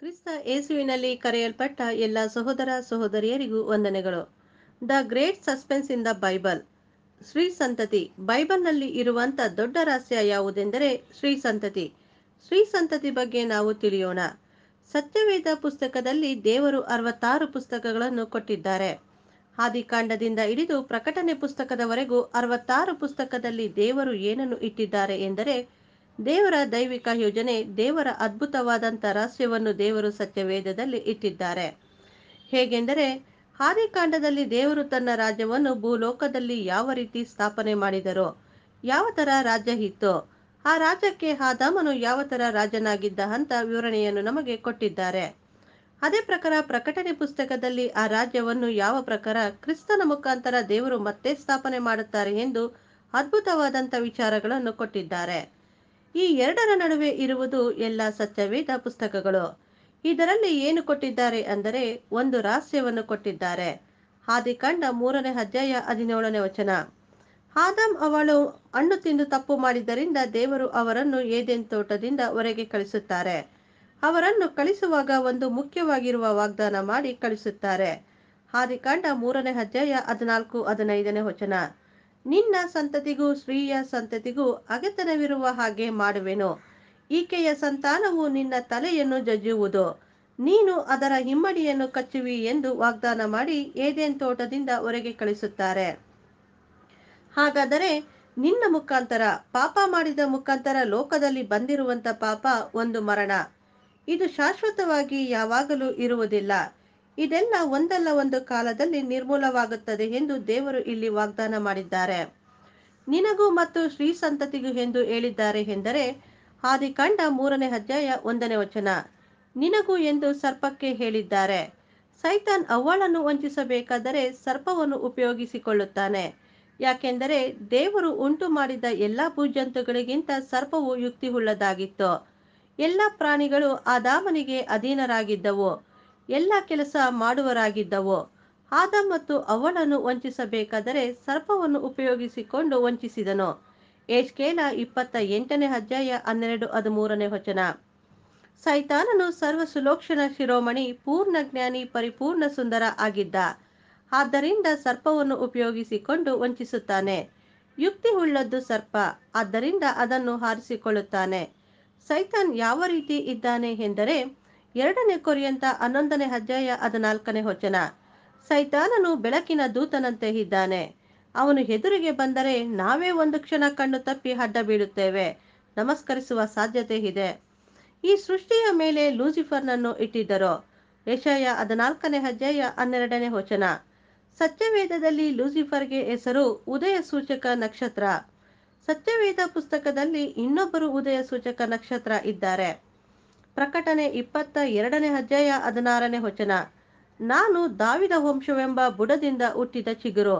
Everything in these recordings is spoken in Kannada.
ಕ್ರಿಸ್ತ ಏಸುವಿನಲ್ಲಿ ಕರೆಯಲ್ಪಟ್ಟ ಎಲ್ಲ ಸಹೋದರ ಸಹೋದರಿಯರಿಗೂ ವಂದನೆಗಳು the great suspense in the Bible ಶ್ರೀ ಸಂತತಿ ಬೈಬಲ್ನಲ್ಲಿ ಇರುವಂತ ದೊಡ್ಡ ರಹಸ್ಯ ಯಾವುದೆಂದರೆ ಶ್ರೀ ಸಂತತಿ ಶ್ರೀ ಸಂತತಿ ಬಗ್ಗೆ ನಾವು ತಿಳಿಯೋಣ ಸತ್ಯವೇದ ಪುಸ್ತಕದಲ್ಲಿ ದೇವರು ಅರವತ್ತಾರು ಪುಸ್ತಕಗಳನ್ನು ಕೊಟ್ಟಿದ್ದಾರೆ ಆದಿಕಾಂಡದಿಂದ ಹಿಡಿದು ಪ್ರಕಟಣೆ ಪುಸ್ತಕದವರೆಗೂ ಅರವತ್ತಾರು ಪುಸ್ತಕದಲ್ಲಿ ದೇವರು ಏನನ್ನು ಇಟ್ಟಿದ್ದಾರೆ ಎಂದರೆ ದೇವರ ದೈವಿಕ ಯೋಜನೆ ದೇವರ ಅದ್ಭುತವಾದಂಥ ರಹಸ್ಯವನ್ನು ದೇವರು ಸತ್ಯವೇದದಲ್ಲಿ ಇಟ್ಟಿದ್ದಾರೆ ಹೇಗೆಂದರೆ ಹಾದಿಕಾಂಡದಲ್ಲಿ ದೇವರು ತನ್ನ ರಾಜ್ಯವನ್ನು ಭೂಲೋಕದಲ್ಲಿ ಯಾವ ರೀತಿ ಸ್ಥಾಪನೆ ಮಾಡಿದರು ಯಾವ ತರ ರಾಜ್ಯ ಇತ್ತು ಆ ರಾಜ್ಯಕ್ಕೆ ಆದಾಮನು ಯಾವ ತರ ರಾಜನಾಗಿದ್ದ ಅಂತ ವಿವರಣೆಯನ್ನು ನಮಗೆ ಕೊಟ್ಟಿದ್ದಾರೆ ಅದೇ ಪ್ರಕಾರ ಪ್ರಕಟಣೆ ಪುಸ್ತಕದಲ್ಲಿ ಆ ರಾಜ್ಯವನ್ನು ಯಾವ ಪ್ರಕಾರ ಕ್ರಿಸ್ತನ ಮುಖಾಂತರ ದೇವರು ಮತ್ತೆ ಸ್ಥಾಪನೆ ಮಾಡುತ್ತಾರೆ ಎಂದು ಅದ್ಭುತವಾದಂಥ ವಿಚಾರಗಳನ್ನು ಕೊಟ್ಟಿದ್ದಾರೆ ಈ ಎರಡರ ನಡುವೆ ಇರುವುದು ಎಲ್ಲ ಸತ್ಯವೇದ ಪುಸ್ತಕಗಳು ಇದರಲ್ಲಿ ಏನು ಕೊಟ್ಟಿದ್ದಾರೆ ಅಂದರೆ ಒಂದು ರಹಸ್ಯವನ್ನು ಕೊಟ್ಟಿದ್ದಾರೆ ಆದಿಕಾಂಡ ಮೂರನೇ ಅಧ್ಯಾಯ ಹದಿನೇಳನೇ ವಚನ ಆದಾಮ್ ಅವಳು ಹಣ್ಣು ತಿಂದು ತಪ್ಪು ಮಾಡಿದ್ದರಿಂದ ದೇವರು ಅವರನ್ನು ಏದೆನ್ ತೋಟದಿಂದ ಹೊರಗೆ ಕಳಿಸುತ್ತಾರೆ ಅವರನ್ನು ಕಳಿಸುವಾಗ ಒಂದು ಮುಖ್ಯವಾಗಿರುವ ವಾಗ್ದಾನ ಮಾಡಿ ಕಳಿಸುತ್ತಾರೆ ಆದಿಕಾಂಡ ಮೂರನೇ ಅಧ್ಯಾಯ ಹದಿನಾಲ್ಕು ಹದಿನೈದನೇ ವಚನ ನಿನ್ನ ಸಂತತಿಗೂ ಸ್ತ್ರೀಯ ಸಂತತಿಗೂ ಅಗತನವಿರುವ ಹಾಗೆ ಮಾಡುವೆನು ಈಕೆಯ ಸಂತಾನವು ನಿನ್ನ ತಲೆಯನ್ನು ಜಜ್ಜುವುದು ನೀನು ಅದರ ಹಿಮ್ಮಡಿಯನ್ನು ಕಚ್ಚುವಿ ಎಂದು ವಾಗ್ದಾನ ಮಾಡಿ ಏದೇನ್ ತೋಟದಿಂದ ಹೊರಗೆ ಕಳಿಸುತ್ತಾರೆ ಹಾಗಾದರೆ ನಿನ್ನ ಮುಖಾಂತರ ಪಾಪ ಮಾಡಿದ ಮುಖಾಂತರ ಲೋಕದಲ್ಲಿ ಬಂದಿರುವಂತ ಪಾಪ ಒಂದು ಮರಣ ಇದು ಶಾಶ್ವತವಾಗಿ ಯಾವಾಗಲೂ ಇರುವುದಿಲ್ಲ ಇದೆಲ್ಲ ಒಂದಲ್ಲ ಒಂದು ಕಾಲದಲ್ಲಿ ನಿರ್ಮೂಲವಾಗುತ್ತದೆ ಎಂದು ದೇವರು ಇಲ್ಲಿ ವಾಗ್ದಾನ ಮಾಡಿದ್ದಾರೆ ನಿನಗೂ ಮತ್ತು ಶ್ರೀ ಸಂತತಿಗೂ ಎಂದು ಹೇಳಿದ್ದಾರೆ ಎಂದರೆ ಕಂಡ ಮೂರನೇ ಅಧ್ಯಾಯ ಒಂದನೇ ವಚನ ನಿನಗೂ ಎಂದು ಸರ್ಪಕ್ಕೆ ಹೇಳಿದ್ದಾರೆ ಸೈತಾನ್ ಅವಳನ್ನು ವಂಚಿಸಬೇಕಾದರೆ ಸರ್ಪವನ್ನು ಉಪಯೋಗಿಸಿಕೊಳ್ಳುತ್ತಾನೆ ಯಾಕೆಂದರೆ ದೇವರು ಉಂಟು ಮಾಡಿದ ಎಲ್ಲ ಭೂಜಂತುಗಳಿಗಿಂತ ಸರ್ಪವು ಉಳ್ಳದಾಗಿತ್ತು ಎಲ್ಲ ಪ್ರಾಣಿಗಳು ಆ ದಾಮನಿಗೆ ಅಧೀನರಾಗಿದ್ದವು ಎಲ್ಲ ಕೆಲಸ ಮಾಡುವರಾಗಿದ್ದವು ಆದ ಮತ್ತು ಅವಳನ್ನು ವಂಚಿಸಬೇಕಾದರೆ ಸರ್ಪವನ್ನು ಉಪಯೋಗಿಸಿಕೊಂಡು ವಂಚಿಸಿದನು ಏಜ್ಕೇಲ ಇಪ್ಪತ್ತ ಎಂಟನೇ ಅಧ್ಯಾಯ ಹನ್ನೆರಡು ಹದಿಮೂರನೇ ವಚನ ಸೈತಾನನು ಸರ್ವ ಸುಲೋಕ್ಷಣ ಶಿರೋಮಣಿ ಪೂರ್ಣ ಜ್ಞಾನಿ ಪರಿಪೂರ್ಣ ಸುಂದರ ಆಗಿದ್ದ ಆದ್ದರಿಂದ ಸರ್ಪವನ್ನು ಉಪಯೋಗಿಸಿಕೊಂಡು ವಂಚಿಸುತ್ತಾನೆ ಯುಕ್ತಿ ಉಳ್ಳದ್ದು ಸರ್ಪ ಆದ್ದರಿಂದ ಅದನ್ನು ಹಾರಿಸಿಕೊಳ್ಳುತ್ತಾನೆ ಸೈತಾನ್ ಯಾವ ರೀತಿ ಇದ್ದಾನೆ ಎಂದರೆ ಎರಡನೇ ಕೊರಿಯಂತ ಹನ್ನೊಂದನೇ ಅಧ್ಯಾಯ ಹದಿನಾಲ್ಕನೇ ವಚನ ಸೈತಾನನು ಬೆಳಕಿನ ದೂತನಂತೆ ಇದ್ದಾನೆ ಅವನು ಎದುರಿಗೆ ಬಂದರೆ ನಾವೇ ಒಂದು ಕ್ಷಣ ಕಣ್ಣು ತಪ್ಪಿ ಅಡ್ಡ ಬೀಳುತ್ತೇವೆ ನಮಸ್ಕರಿಸುವ ಸಾಧ್ಯತೆ ಇದೆ ಈ ಸೃಷ್ಟಿಯ ಮೇಲೆ ಲೂಸಿಫರ್ನನ್ನು ಇಟ್ಟಿದ್ದರು ಯಶಯ ಹದಿನಾಲ್ಕನೇ ಅಧ್ಯಾಯ ಹನ್ನೆರಡನೇ ವಚನ ಸತ್ಯವೇದದಲ್ಲಿ ಲೂಸಿಫರ್ಗೆ ಹೆಸರು ಉದಯ ಸೂಚಕ ನಕ್ಷತ್ರ ಸತ್ಯವೇದ ಪುಸ್ತಕದಲ್ಲಿ ಇನ್ನೊಬ್ಬರು ಉದಯ ಸೂಚಕ ನಕ್ಷತ್ರ ಇದ್ದಾರೆ ಪ್ರಕಟಣೆ ಇಪ್ಪತ್ತ ಎರಡನೇ ಅಧ್ಯಾಯ ಹದಿನಾರನೇ ವಚನ ನಾನು ದಾವಿದ ವಂಶವೆಂಬ ಬುಡದಿಂದ ಹುಟ್ಟಿದ ಚಿಗುರು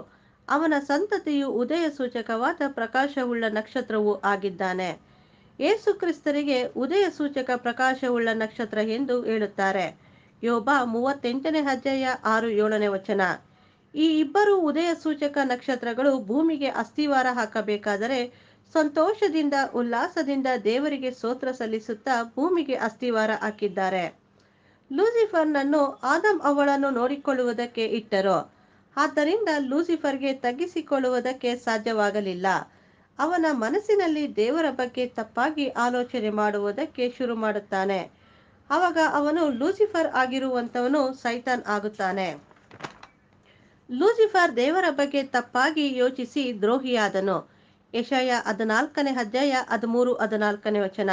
ಅವನ ಸಂತತಿಯು ಉದಯ ಸೂಚಕವಾದ ಪ್ರಕಾಶವುಳ್ಳ ನಕ್ಷತ್ರವೂ ಆಗಿದ್ದಾನೆ ಏಸು ಕ್ರಿಸ್ತರಿಗೆ ಉದಯ ಸೂಚಕ ಪ್ರಕಾಶವುಳ್ಳ ನಕ್ಷತ್ರ ಎಂದು ಹೇಳುತ್ತಾರೆ ಯೋಬ ಮೂವತ್ತೆಂಟನೇ ಅಧ್ಯಾಯ ಆರು ಏಳನೇ ವಚನ ಈ ಇಬ್ಬರು ಉದಯ ಸೂಚಕ ನಕ್ಷತ್ರಗಳು ಭೂಮಿಗೆ ಅಸ್ಥಿವಾರ ಹಾಕಬೇಕಾದರೆ ಸಂತೋಷದಿಂದ ಉಲ್ಲಾಸದಿಂದ ದೇವರಿಗೆ ಸ್ತೋತ್ರ ಸಲ್ಲಿಸುತ್ತಾ ಭೂಮಿಗೆ ಅಸ್ಥಿವಾರ ಹಾಕಿದ್ದಾರೆ ನನ್ನು ಆದಮ್ ಅವಳನ್ನು ನೋಡಿಕೊಳ್ಳುವುದಕ್ಕೆ ಇಟ್ಟರು ಆದ್ದರಿಂದ ಲೂಸಿಫರ್ಗೆ ತಗ್ಗಿಸಿಕೊಳ್ಳುವುದಕ್ಕೆ ಸಾಧ್ಯವಾಗಲಿಲ್ಲ ಅವನ ಮನಸ್ಸಿನಲ್ಲಿ ದೇವರ ಬಗ್ಗೆ ತಪ್ಪಾಗಿ ಆಲೋಚನೆ ಮಾಡುವುದಕ್ಕೆ ಶುರು ಮಾಡುತ್ತಾನೆ ಅವಾಗ ಅವನು ಲೂಸಿಫರ್ ಆಗಿರುವಂತವನು ಸೈತಾನ್ ಆಗುತ್ತಾನೆ ಲೂಸಿಫರ್ ದೇವರ ಬಗ್ಗೆ ತಪ್ಪಾಗಿ ಯೋಚಿಸಿ ದ್ರೋಹಿಯಾದನು ಯಶಯ ಹದಿನಾಲ್ಕನೇ ಅಧ್ಯಾಯ ಹದಿಮೂರು ಹದಿನಾಲ್ಕನೇ ವಚನ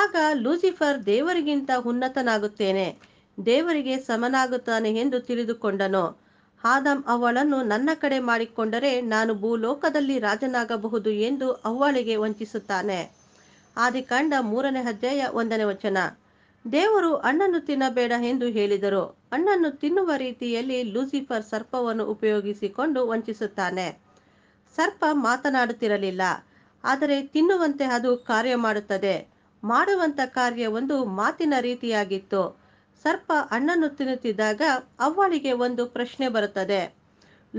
ಆಗ ಲೂಸಿಫರ್ ದೇವರಿಗಿಂತ ಉನ್ನತನಾಗುತ್ತೇನೆ ದೇವರಿಗೆ ಸಮನಾಗುತ್ತಾನೆ ಎಂದು ತಿಳಿದುಕೊಂಡನು ಆದಂ ಅವಳನ್ನು ನನ್ನ ಕಡೆ ಮಾಡಿಕೊಂಡರೆ ನಾನು ಭೂಲೋಕದಲ್ಲಿ ರಾಜನಾಗಬಹುದು ಎಂದು ಅವಳಿಗೆ ವಂಚಿಸುತ್ತಾನೆ ಕಂಡ ಮೂರನೇ ಅಧ್ಯಾಯ ಒಂದನೇ ವಚನ ದೇವರು ಅಣ್ಣನ್ನು ತಿನ್ನಬೇಡ ಎಂದು ಹೇಳಿದರು ಅಣ್ಣನ್ನು ತಿನ್ನುವ ರೀತಿಯಲ್ಲಿ ಲೂಸಿಫರ್ ಸರ್ಪವನ್ನು ಉಪಯೋಗಿಸಿಕೊಂಡು ವಂಚಿಸುತ್ತಾನೆ ಸರ್ಪ ಮಾತನಾಡುತ್ತಿರಲಿಲ್ಲ ಆದರೆ ತಿನ್ನುವಂತೆ ಅದು ಕಾರ್ಯ ಮಾಡುತ್ತದೆ ಮಾಡುವಂಥ ಕಾರ್ಯ ಒಂದು ಮಾತಿನ ರೀತಿಯಾಗಿತ್ತು ಸರ್ಪ ಅಣ್ಣನ್ನು ತಿನ್ನುತ್ತಿದ್ದಾಗ ಅವಳಿಗೆ ಒಂದು ಪ್ರಶ್ನೆ ಬರುತ್ತದೆ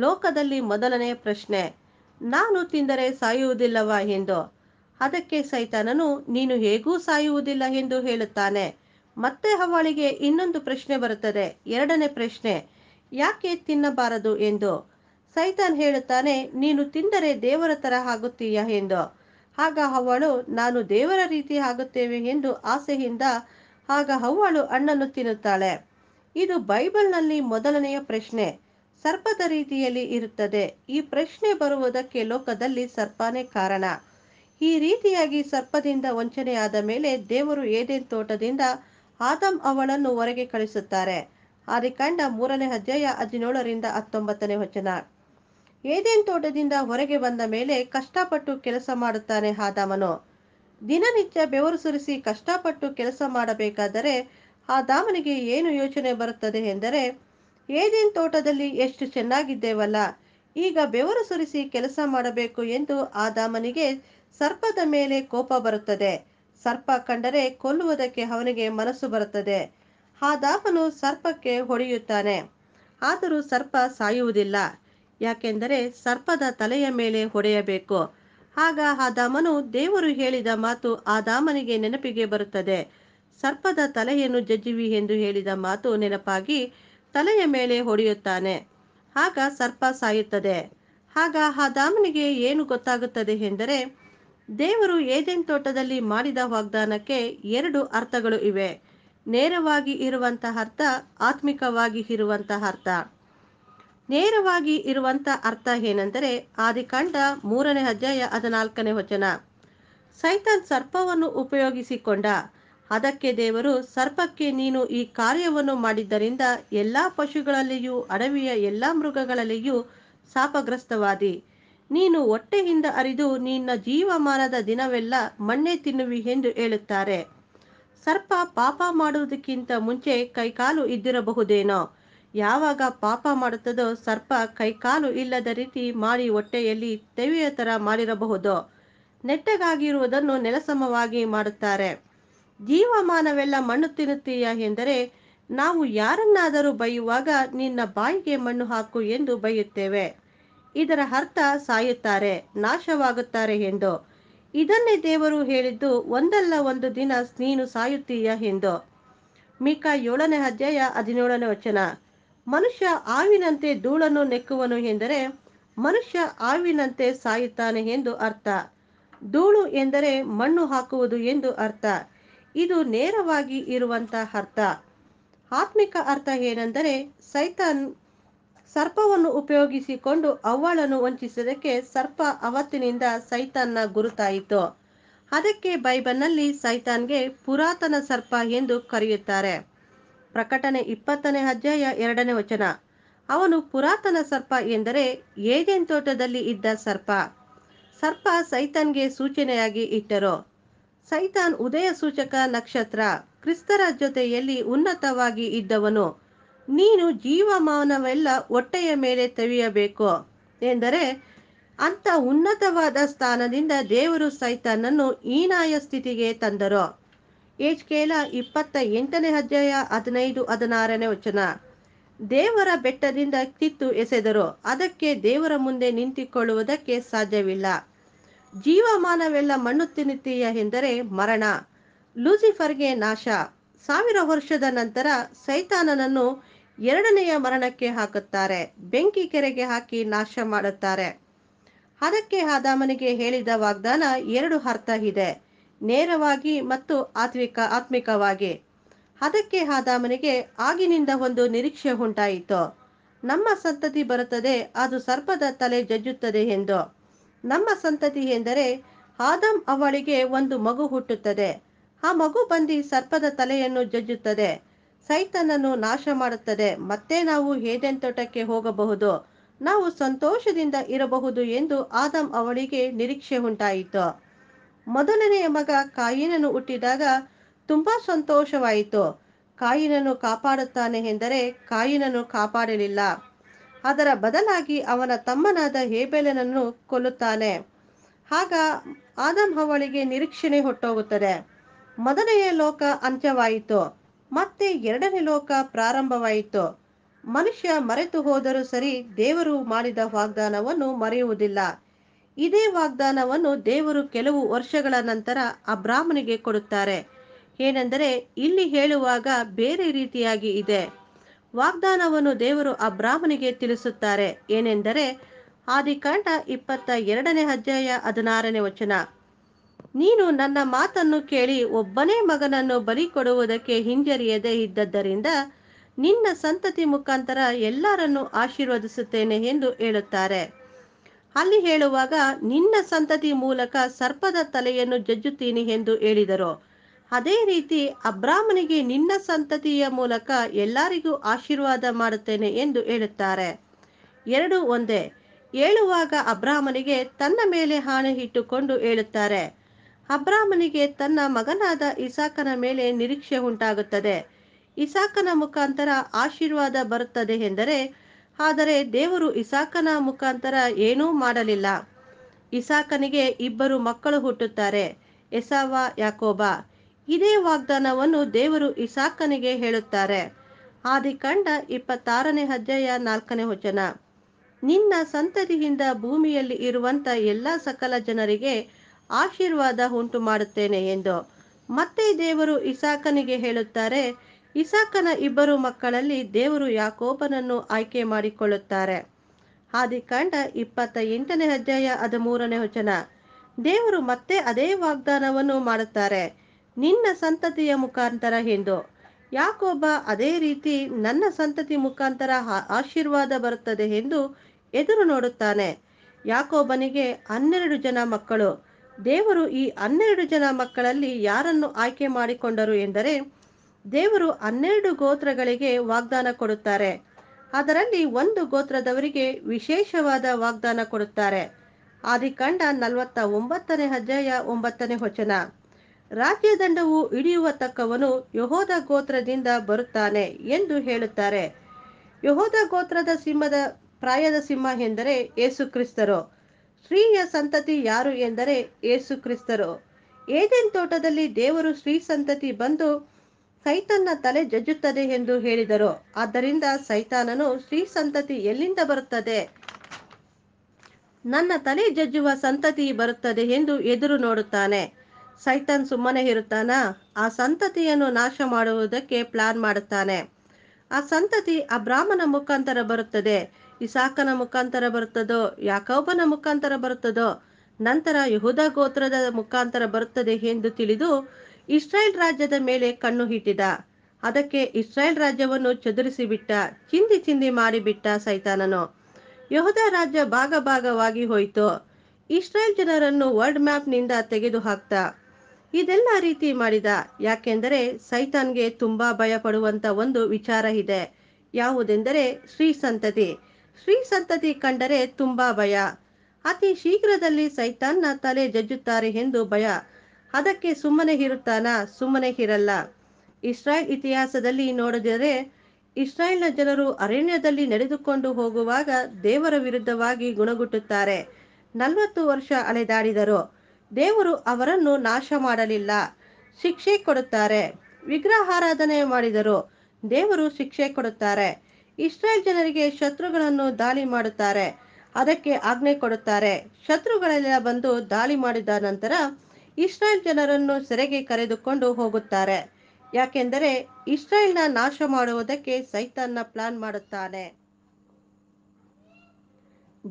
ಲೋಕದಲ್ಲಿ ಮೊದಲನೇ ಪ್ರಶ್ನೆ ನಾನು ತಿಂದರೆ ಸಾಯುವುದಿಲ್ಲವಾ ಎಂದು ಅದಕ್ಕೆ ಸೈತಾನನು ನೀನು ಹೇಗೂ ಸಾಯುವುದಿಲ್ಲ ಎಂದು ಹೇಳುತ್ತಾನೆ ಮತ್ತೆ ಅವಳಿಗೆ ಇನ್ನೊಂದು ಪ್ರಶ್ನೆ ಬರುತ್ತದೆ ಎರಡನೇ ಪ್ರಶ್ನೆ ಯಾಕೆ ತಿನ್ನಬಾರದು ಎಂದು ಸೈತಾನ್ ಹೇಳುತ್ತಾನೆ ನೀನು ತಿಂದರೆ ದೇವರ ತರ ಆಗುತ್ತೀಯ ಎಂದು ಆಗ ಅವಳು ನಾನು ದೇವರ ರೀತಿ ಆಗುತ್ತೇವೆ ಎಂದು ಆಸೆಯಿಂದ ಆಗ ಅವಳು ಅಣ್ಣನ್ನು ತಿನ್ನುತ್ತಾಳೆ ಇದು ಬೈಬಲ್ನಲ್ಲಿ ಮೊದಲನೆಯ ಪ್ರಶ್ನೆ ಸರ್ಪದ ರೀತಿಯಲ್ಲಿ ಇರುತ್ತದೆ ಈ ಪ್ರಶ್ನೆ ಬರುವುದಕ್ಕೆ ಲೋಕದಲ್ಲಿ ಸರ್ಪನೇ ಕಾರಣ ಈ ರೀತಿಯಾಗಿ ಸರ್ಪದಿಂದ ವಂಚನೆಯಾದ ಮೇಲೆ ದೇವರು ಏದೇನ್ ತೋಟದಿಂದ ಆದಂ ಅವಳನ್ನು ಹೊರಗೆ ಕಳಿಸುತ್ತಾರೆ ಕಂಡ ಮೂರನೇ ಅಧ್ಯಾಯ ಹದಿನೇಳರಿಂದ ಹತ್ತೊಂಬತ್ತನೇ ವಚನ ಏದೇನ್ ತೋಟದಿಂದ ಹೊರಗೆ ಬಂದ ಮೇಲೆ ಕಷ್ಟಪಟ್ಟು ಕೆಲಸ ಮಾಡುತ್ತಾನೆ ಆದಾಮನು ದಿನನಿತ್ಯ ಬೆವರು ಸುರಿಸಿ ಕಷ್ಟಪಟ್ಟು ಕೆಲಸ ಮಾಡಬೇಕಾದರೆ ಆ ದಾಮನಿಗೆ ಏನು ಯೋಚನೆ ಬರುತ್ತದೆ ಎಂದರೆ ಏದೇನ್ ತೋಟದಲ್ಲಿ ಎಷ್ಟು ಚೆನ್ನಾಗಿದ್ದೇವಲ್ಲ ಈಗ ಬೆವರು ಸುರಿಸಿ ಕೆಲಸ ಮಾಡಬೇಕು ಎಂದು ಆ ದಾಮನಿಗೆ ಸರ್ಪದ ಮೇಲೆ ಕೋಪ ಬರುತ್ತದೆ ಸರ್ಪ ಕಂಡರೆ ಕೊಲ್ಲುವುದಕ್ಕೆ ಅವನಿಗೆ ಮನಸ್ಸು ಬರುತ್ತದೆ ಆ ದಾಮನು ಸರ್ಪಕ್ಕೆ ಹೊಡೆಯುತ್ತಾನೆ ಆದರೂ ಸರ್ಪ ಸಾಯುವುದಿಲ್ಲ ಯಾಕೆಂದರೆ ಸರ್ಪದ ತಲೆಯ ಮೇಲೆ ಹೊಡೆಯಬೇಕು ಆಗ ಆದಾಮನು ದೇವರು ಹೇಳಿದ ಮಾತು ಆದಾಮನಿಗೆ ನೆನಪಿಗೆ ಬರುತ್ತದೆ ಸರ್ಪದ ತಲೆಯನ್ನು ಜಜ್ಜುವಿ ಎಂದು ಹೇಳಿದ ಮಾತು ನೆನಪಾಗಿ ತಲೆಯ ಮೇಲೆ ಹೊಡೆಯುತ್ತಾನೆ ಆಗ ಸರ್ಪ ಸಾಯುತ್ತದೆ ಆಗ ಆದಾಮನಿಗೆ ಏನು ಗೊತ್ತಾಗುತ್ತದೆ ಎಂದರೆ ದೇವರು ಏದೆನ್ ತೋಟದಲ್ಲಿ ಮಾಡಿದ ವಾಗ್ದಾನಕ್ಕೆ ಎರಡು ಅರ್ಥಗಳು ಇವೆ ನೇರವಾಗಿ ಇರುವಂತಹ ಅರ್ಥ ಆತ್ಮಿಕವಾಗಿ ಇರುವಂತಹ ಅರ್ಥ ನೇರವಾಗಿ ಇರುವಂತ ಅರ್ಥ ಏನೆಂದರೆ ಆದಿಕಾಂಡ ಮೂರನೇ ಅಧ್ಯಾಯ ಹದಿನಾಲ್ಕನೇ ವಚನ ಸೈತಾನ್ ಸರ್ಪವನ್ನು ಉಪಯೋಗಿಸಿಕೊಂಡ ಅದಕ್ಕೆ ದೇವರು ಸರ್ಪಕ್ಕೆ ನೀನು ಈ ಕಾರ್ಯವನ್ನು ಮಾಡಿದ್ದರಿಂದ ಎಲ್ಲ ಪಶುಗಳಲ್ಲಿಯೂ ಅಡವಿಯ ಎಲ್ಲ ಮೃಗಗಳಲ್ಲಿಯೂ ಸಾಪಗ್ರಸ್ತವಾದಿ ನೀನು ಹೊಟ್ಟೆಯಿಂದ ಅರಿದು ನಿನ್ನ ಜೀವಮಾನದ ದಿನವೆಲ್ಲ ಮಣ್ಣೆ ತಿನ್ನುವಿ ಎಂದು ಹೇಳುತ್ತಾರೆ ಸರ್ಪ ಪಾಪ ಮಾಡುವುದಕ್ಕಿಂತ ಮುಂಚೆ ಕೈಕಾಲು ಇದ್ದಿರಬಹುದೇನೋ ಯಾವಾಗ ಪಾಪ ಮಾಡುತ್ತದೋ ಸರ್ಪ ಕೈಕಾಲು ಇಲ್ಲದ ರೀತಿ ಮಾಡಿ ಹೊಟ್ಟೆಯಲ್ಲಿ ತೆವೆಯ ಥರ ಮಾಡಿರಬಹುದು ನೆಟ್ಟಗಾಗಿರುವುದನ್ನು ನೆಲಸಮವಾಗಿ ಮಾಡುತ್ತಾರೆ ಜೀವಮಾನವೆಲ್ಲ ಮಣ್ಣು ತಿನ್ನುತ್ತೀಯ ಎಂದರೆ ನಾವು ಯಾರನ್ನಾದರೂ ಬೈಯುವಾಗ ನಿನ್ನ ಬಾಯಿಗೆ ಮಣ್ಣು ಹಾಕು ಎಂದು ಬೈಯುತ್ತೇವೆ ಇದರ ಅರ್ಥ ಸಾಯುತ್ತಾರೆ ನಾಶವಾಗುತ್ತಾರೆ ಎಂದು ಇದನ್ನೇ ದೇವರು ಹೇಳಿದ್ದು ಒಂದಲ್ಲ ಒಂದು ದಿನ ನೀನು ಸಾಯುತ್ತೀಯ ಎಂದು ಮಿಕ್ಕ ಏಳನೇ ಅಧ್ಯಾಯ ಹದಿನೇಳನೇ ವಚನ ಮನುಷ್ಯ ಆವಿನಂತೆ ಧೂಳನ್ನು ನೆಕ್ಕುವನು ಎಂದರೆ ಮನುಷ್ಯ ಆವಿನಂತೆ ಸಾಯುತ್ತಾನೆ ಎಂದು ಅರ್ಥ ಧೂಳು ಎಂದರೆ ಮಣ್ಣು ಹಾಕುವುದು ಎಂದು ಅರ್ಥ ಇದು ನೇರವಾಗಿ ಇರುವಂತ ಅರ್ಥ ಆತ್ಮಿಕ ಅರ್ಥ ಏನೆಂದರೆ ಸೈತಾನ್ ಸರ್ಪವನ್ನು ಉಪಯೋಗಿಸಿಕೊಂಡು ಅವಳನ್ನು ವಂಚಿಸೋದಕ್ಕೆ ಸರ್ಪ ಅವತ್ತಿನಿಂದ ಸೈತಾನ್ನ ಗುರುತಾಯಿತು ಅದಕ್ಕೆ ಬೈಬಲ್ನಲ್ಲಿ ಸೈತಾನ್ಗೆ ಪುರಾತನ ಸರ್ಪ ಎಂದು ಕರೆಯುತ್ತಾರೆ ಪ್ರಕಟಣೆ ಇಪ್ಪತ್ತನೇ ಅಧ್ಯಾಯ ಎರಡನೇ ವಚನ ಅವನು ಪುರಾತನ ಸರ್ಪ ಎಂದರೆ ಏದೇನ್ ತೋಟದಲ್ಲಿ ಇದ್ದ ಸರ್ಪ ಸರ್ಪ ಸೈತಾನ್ಗೆ ಸೂಚನೆಯಾಗಿ ಇಟ್ಟರು ಸೈತಾನ್ ಉದಯ ಸೂಚಕ ನಕ್ಷತ್ರ ಕ್ರಿಸ್ತರ ಜೊತೆಯಲ್ಲಿ ಉನ್ನತವಾಗಿ ಇದ್ದವನು ನೀನು ಜೀವಮಾನವೆಲ್ಲ ಹೊಟ್ಟೆಯ ಮೇಲೆ ತೆವಿಯಬೇಕು ಎಂದರೆ ಅಂಥ ಉನ್ನತವಾದ ಸ್ಥಾನದಿಂದ ದೇವರು ಸೈತಾನನ್ನು ಈನಾಯ ಸ್ಥಿತಿಗೆ ತಂದರು ಏಜ್ಕೇಲ ಇಪ್ಪತ್ತ ಎಂಟನೇ ಅಧ್ಯಾಯ ಹದಿನೈದು ಹದಿನಾರನೇ ವಚನ ದೇವರ ಬೆಟ್ಟದಿಂದ ಕಿತ್ತು ಎಸೆದರು ಅದಕ್ಕೆ ದೇವರ ಮುಂದೆ ನಿಂತಿಕೊಳ್ಳುವುದಕ್ಕೆ ಸಾಧ್ಯವಿಲ್ಲ ಜೀವಮಾನವೆಲ್ಲ ಮಣ್ಣು ತಿನ್ನುತ್ತೀಯ ಎಂದರೆ ಮರಣ ಲೂಸಿಫರ್ಗೆ ನಾಶ ಸಾವಿರ ವರ್ಷದ ನಂತರ ಸೈತಾನನನ್ನು ಎರಡನೆಯ ಮರಣಕ್ಕೆ ಹಾಕುತ್ತಾರೆ ಬೆಂಕಿ ಕೆರೆಗೆ ಹಾಕಿ ನಾಶ ಮಾಡುತ್ತಾರೆ ಅದಕ್ಕೆ ಆದಾಮನಿಗೆ ಹೇಳಿದ ವಾಗ್ದಾನ ಎರಡು ಅರ್ಥ ಇದೆ ನೇರವಾಗಿ ಮತ್ತು ಆತ್ವಿಕ ಆತ್ಮಿಕವಾಗಿ ಅದಕ್ಕೆ ಆದಾಮನಿಗೆ ಆಗಿನಿಂದ ಒಂದು ನಿರೀಕ್ಷೆ ಉಂಟಾಯಿತು ನಮ್ಮ ಸಂತತಿ ಬರುತ್ತದೆ ಅದು ಸರ್ಪದ ತಲೆ ಜಜ್ಜುತ್ತದೆ ಎಂದು ನಮ್ಮ ಸಂತತಿ ಎಂದರೆ ಆದಂ ಅವಳಿಗೆ ಒಂದು ಮಗು ಹುಟ್ಟುತ್ತದೆ ಆ ಮಗು ಬಂದು ಸರ್ಪದ ತಲೆಯನ್ನು ಜಜ್ಜುತ್ತದೆ ಸೈತನನ್ನು ನಾಶ ಮಾಡುತ್ತದೆ ಮತ್ತೆ ನಾವು ಹೇದೆನ್ ತೋಟಕ್ಕೆ ಹೋಗಬಹುದು ನಾವು ಸಂತೋಷದಿಂದ ಇರಬಹುದು ಎಂದು ಆದಂ ಅವಳಿಗೆ ನಿರೀಕ್ಷೆ ಉಂಟಾಯಿತು ಮೊದಲನೆಯ ಮಗ ಕಾಯಿನನು ಹುಟ್ಟಿದಾಗ ತುಂಬಾ ಸಂತೋಷವಾಯಿತು ಕಾಯಿನನು ಕಾಪಾಡುತ್ತಾನೆ ಎಂದರೆ ಕಾಯಿನನು ಕಾಪಾಡಲಿಲ್ಲ ಅದರ ಬದಲಾಗಿ ಅವನ ತಮ್ಮನಾದ ಹೇಬೆಲನನ್ನು ಕೊಲ್ಲುತ್ತಾನೆ ಆಗ ಆದಂ ಅವಳಿಗೆ ನಿರೀಕ್ಷಣೆ ಹೊಟ್ಟೋಗುತ್ತದೆ ಮೊದಲನೆಯ ಲೋಕ ಅಂತ್ಯವಾಯಿತು ಮತ್ತೆ ಎರಡನೇ ಲೋಕ ಪ್ರಾರಂಭವಾಯಿತು ಮನುಷ್ಯ ಮರೆತು ಹೋದರೂ ಸರಿ ದೇವರು ಮಾಡಿದ ವಾಗ್ದಾನವನ್ನು ಮರೆಯುವುದಿಲ್ಲ ಇದೇ ವಾಗ್ದಾನವನ್ನು ದೇವರು ಕೆಲವು ವರ್ಷಗಳ ನಂತರ ಆ ಬ್ರಾಹ್ಮನಿಗೆ ಕೊಡುತ್ತಾರೆ ಏನೆಂದರೆ ಇಲ್ಲಿ ಹೇಳುವಾಗ ಬೇರೆ ರೀತಿಯಾಗಿ ಇದೆ ವಾಗ್ದಾನವನ್ನು ದೇವರು ಆ ಬ್ರಾಹ್ಮನಿಗೆ ತಿಳಿಸುತ್ತಾರೆ ಏನೆಂದರೆ ಆದಿಕಾಂಡ ಇಪ್ಪತ್ತ ಎರಡನೇ ಅಧ್ಯಾಯ ಹದಿನಾರನೇ ವಚನ ನೀನು ನನ್ನ ಮಾತನ್ನು ಕೇಳಿ ಒಬ್ಬನೇ ಮಗನನ್ನು ಬಲಿ ಕೊಡುವುದಕ್ಕೆ ಹಿಂಜರಿಯದೇ ಇದ್ದದ್ದರಿಂದ ನಿನ್ನ ಸಂತತಿ ಮುಖಾಂತರ ಎಲ್ಲರನ್ನು ಆಶೀರ್ವದಿಸುತ್ತೇನೆ ಎಂದು ಹೇಳುತ್ತಾರೆ ಅಲ್ಲಿ ಹೇಳುವಾಗ ನಿನ್ನ ಸಂತತಿ ಮೂಲಕ ಸರ್ಪದ ತಲೆಯನ್ನು ಜಜ್ಜುತ್ತೀನಿ ಎಂದು ಹೇಳಿದರು ಅದೇ ರೀತಿ ಅಬ್ರಾಹ್ಮನಿಗೆ ನಿನ್ನ ಸಂತತಿಯ ಮೂಲಕ ಎಲ್ಲರಿಗೂ ಆಶೀರ್ವಾದ ಮಾಡುತ್ತೇನೆ ಎಂದು ಹೇಳುತ್ತಾರೆ ಎರಡು ಒಂದೇ ಹೇಳುವಾಗ ಅಬ್ರಾಹ್ಮನಿಗೆ ತನ್ನ ಮೇಲೆ ಹಾನಿ ಇಟ್ಟುಕೊಂಡು ಹೇಳುತ್ತಾರೆ ಅಬ್ರಾಹ್ಮನಿಗೆ ತನ್ನ ಮಗನಾದ ಇಸಾಕನ ಮೇಲೆ ನಿರೀಕ್ಷೆ ಉಂಟಾಗುತ್ತದೆ ಇಸಾಕನ ಮುಖಾಂತರ ಆಶೀರ್ವಾದ ಬರುತ್ತದೆ ಎಂದರೆ ಆದರೆ ದೇವರು ಇಸಾಕನ ಮುಖಾಂತರ ಏನೂ ಮಾಡಲಿಲ್ಲ ಇಸಾಕನಿಗೆ ಇಬ್ಬರು ಮಕ್ಕಳು ಹುಟ್ಟುತ್ತಾರೆ ಎಸಾವ ಯಾಕೋಬ ಇದೇ ವಾಗ್ದಾನವನ್ನು ದೇವರು ಇಸಾಕನಿಗೆ ಹೇಳುತ್ತಾರೆ ಆದಿ ಕಂಡ ಇಪ್ಪತ್ತಾರನೇ ಅಧ್ಯಾಯ ನಾಲ್ಕನೇ ವಚನ ನಿನ್ನ ಸಂತತಿಯಿಂದ ಭೂಮಿಯಲ್ಲಿ ಇರುವಂತ ಎಲ್ಲ ಸಕಲ ಜನರಿಗೆ ಆಶೀರ್ವಾದ ಉಂಟು ಮಾಡುತ್ತೇನೆ ಎಂದು ಮತ್ತೆ ದೇವರು ಇಸಾಕನಿಗೆ ಹೇಳುತ್ತಾರೆ ಇಸಾಕನ ಇಬ್ಬರು ಮಕ್ಕಳಲ್ಲಿ ದೇವರು ಯಾಕೋಬನನ್ನು ಆಯ್ಕೆ ಮಾಡಿಕೊಳ್ಳುತ್ತಾರೆ ಆದಿಕಾಂಡ ಇಪ್ಪತ್ತ ಎಂಟನೇ ಅಧ್ಯಾಯ ಮೂರನೇ ವಚನ ದೇವರು ಮತ್ತೆ ಅದೇ ವಾಗ್ದಾನವನ್ನು ಮಾಡುತ್ತಾರೆ ನಿನ್ನ ಸಂತತಿಯ ಮುಖಾಂತರ ಎಂದು ಯಾಕೋಬ ಅದೇ ರೀತಿ ನನ್ನ ಸಂತತಿ ಮುಖಾಂತರ ಆಶೀರ್ವಾದ ಬರುತ್ತದೆ ಎಂದು ಎದುರು ನೋಡುತ್ತಾನೆ ಯಾಕೋಬನಿಗೆ ಹನ್ನೆರಡು ಜನ ಮಕ್ಕಳು ದೇವರು ಈ ಹನ್ನೆರಡು ಜನ ಮಕ್ಕಳಲ್ಲಿ ಯಾರನ್ನು ಆಯ್ಕೆ ಮಾಡಿಕೊಂಡರು ಎಂದರೆ ದೇವರು ಹನ್ನೆರಡು ಗೋತ್ರಗಳಿಗೆ ವಾಗ್ದಾನ ಕೊಡುತ್ತಾರೆ ಅದರಲ್ಲಿ ಒಂದು ಗೋತ್ರದವರಿಗೆ ವಿಶೇಷವಾದ ವಾಗ್ದಾನ ಕೊಡುತ್ತಾರೆ ಕಂಡ ನಲವತ್ತ ಒಂಬತ್ತನೇ ಅಧ್ಯಾಯ ಒಂಬತ್ತನೇ ವಚನ ರಾಜ್ಯದಂಡವು ಹಿಡಿಯುವ ತಕ್ಕವನು ಯಹೋದ ಗೋತ್ರದಿಂದ ಬರುತ್ತಾನೆ ಎಂದು ಹೇಳುತ್ತಾರೆ ಯಹೋದ ಗೋತ್ರದ ಸಿಂಹದ ಪ್ರಾಯದ ಸಿಂಹ ಎಂದರೆ ಏಸು ಕ್ರಿಸ್ತರು ಶ್ರೀಯ ಸಂತತಿ ಯಾರು ಎಂದರೆ ಏಸು ಕ್ರಿಸ್ತರು ಏದೆನ್ ತೋಟದಲ್ಲಿ ದೇವರು ಶ್ರೀ ಸಂತತಿ ಬಂದು ಸೈತನ್ನ ತಲೆ ಜಜ್ಜುತ್ತದೆ ಎಂದು ಹೇಳಿದರು ಆದ್ದರಿಂದ ಸೈತಾನನು ಶ್ರೀ ಸಂತತಿ ಎಲ್ಲಿಂದ ಬರುತ್ತದೆ ನನ್ನ ತಲೆ ಜಜ್ಜುವ ಸಂತತಿ ಬರುತ್ತದೆ ಎಂದು ಎದುರು ನೋಡುತ್ತಾನೆ ಸೈತಾನ್ ಸುಮ್ಮನೆ ಇರುತ್ತಾನ ಆ ಸಂತತಿಯನ್ನು ನಾಶ ಮಾಡುವುದಕ್ಕೆ ಪ್ಲಾನ್ ಮಾಡುತ್ತಾನೆ ಆ ಸಂತತಿ ಆ ಅಬ್ರಾಹ್ಮನ ಮುಖಾಂತರ ಬರುತ್ತದೆ ಇಸಾಕನ ಮುಖಾಂತರ ಬರುತ್ತದೋ ಯಾಕೋಬನ ಮುಖಾಂತರ ಬರುತ್ತದೋ ನಂತರ ಯಹುದ ಗೋತ್ರದ ಮುಖಾಂತರ ಬರುತ್ತದೆ ಎಂದು ತಿಳಿದು ಇಸ್ರಾಯೇಲ್ ರಾಜ್ಯದ ಮೇಲೆ ಕಣ್ಣು ಹಿಟ್ಟಿದ ಅದಕ್ಕೆ ಇಸ್ರಾಯೇಲ್ ರಾಜ್ಯವನ್ನು ಚದುರಿಸಿ ಬಿಟ್ಟ ಚಿಂದಿ ಚಿಂದಿ ಮಾಡಿಬಿಟ್ಟ ಸೈತಾನನು ಯಹೂದ ರಾಜ್ಯ ಭಾಗ ಭಾಗವಾಗಿ ಹೋಯಿತು ಇಸ್ರಾಯೇಲ್ ಜನರನ್ನು ವರ್ಲ್ಡ್ ಮ್ಯಾಪ್ನಿಂದ ತೆಗೆದು ಹಾಕ್ತ ಇದೆಲ್ಲ ರೀತಿ ಮಾಡಿದ ಯಾಕೆಂದರೆ ಸೈತಾನ್ಗೆ ತುಂಬಾ ಭಯ ಪಡುವಂತ ಒಂದು ವಿಚಾರ ಇದೆ ಯಾವುದೆಂದರೆ ಶ್ರೀ ಸಂತತಿ ಶ್ರೀ ಸಂತತಿ ಕಂಡರೆ ತುಂಬಾ ಭಯ ಅತಿ ಶೀಘ್ರದಲ್ಲಿ ಸೈತಾನ್ನ ತಲೆ ಜಜ್ಜುತ್ತಾರೆ ಎಂದು ಭಯ ಅದಕ್ಕೆ ಸುಮ್ಮನೆ ಇರುತ್ತಾನಾ ಸುಮ್ಮನೆ ಇರಲ್ಲ ಇಸ್ರಾಯೇಲ್ ಇತಿಹಾಸದಲ್ಲಿ ನೋಡಿದರೆ ಇಸ್ರಾಯೇಲ್ನ ಜನರು ಅರಣ್ಯದಲ್ಲಿ ನಡೆದುಕೊಂಡು ಹೋಗುವಾಗ ದೇವರ ವಿರುದ್ಧವಾಗಿ ಗುಣಗುಟ್ಟುತ್ತಾರೆ ನಲವತ್ತು ವರ್ಷ ಅಲೆದಾಡಿದರು ದೇವರು ಅವರನ್ನು ನಾಶ ಮಾಡಲಿಲ್ಲ ಶಿಕ್ಷೆ ಕೊಡುತ್ತಾರೆ ವಿಗ್ರಹಾರಾಧನೆ ಮಾಡಿದರು ದೇವರು ಶಿಕ್ಷೆ ಕೊಡುತ್ತಾರೆ ಇಸ್ರಾಯೇಲ್ ಜನರಿಗೆ ಶತ್ರುಗಳನ್ನು ದಾಳಿ ಮಾಡುತ್ತಾರೆ ಅದಕ್ಕೆ ಆಜ್ಞೆ ಕೊಡುತ್ತಾರೆ ಶತ್ರುಗಳೆಲ್ಲ ಬಂದು ದಾಳಿ ಮಾಡಿದ ನಂತರ ಇಸ್ರಾಯೇಲ್ ಜನರನ್ನು ಸೆರೆಗೆ ಕರೆದುಕೊಂಡು ಹೋಗುತ್ತಾರೆ ಯಾಕೆಂದರೆ ಇಸ್ರಾಯೇಲ್ನ ನಾಶ ಮಾಡುವುದಕ್ಕೆ ಸೈತಾನ್ನ ಪ್ಲಾನ್ ಮಾಡುತ್ತಾನೆ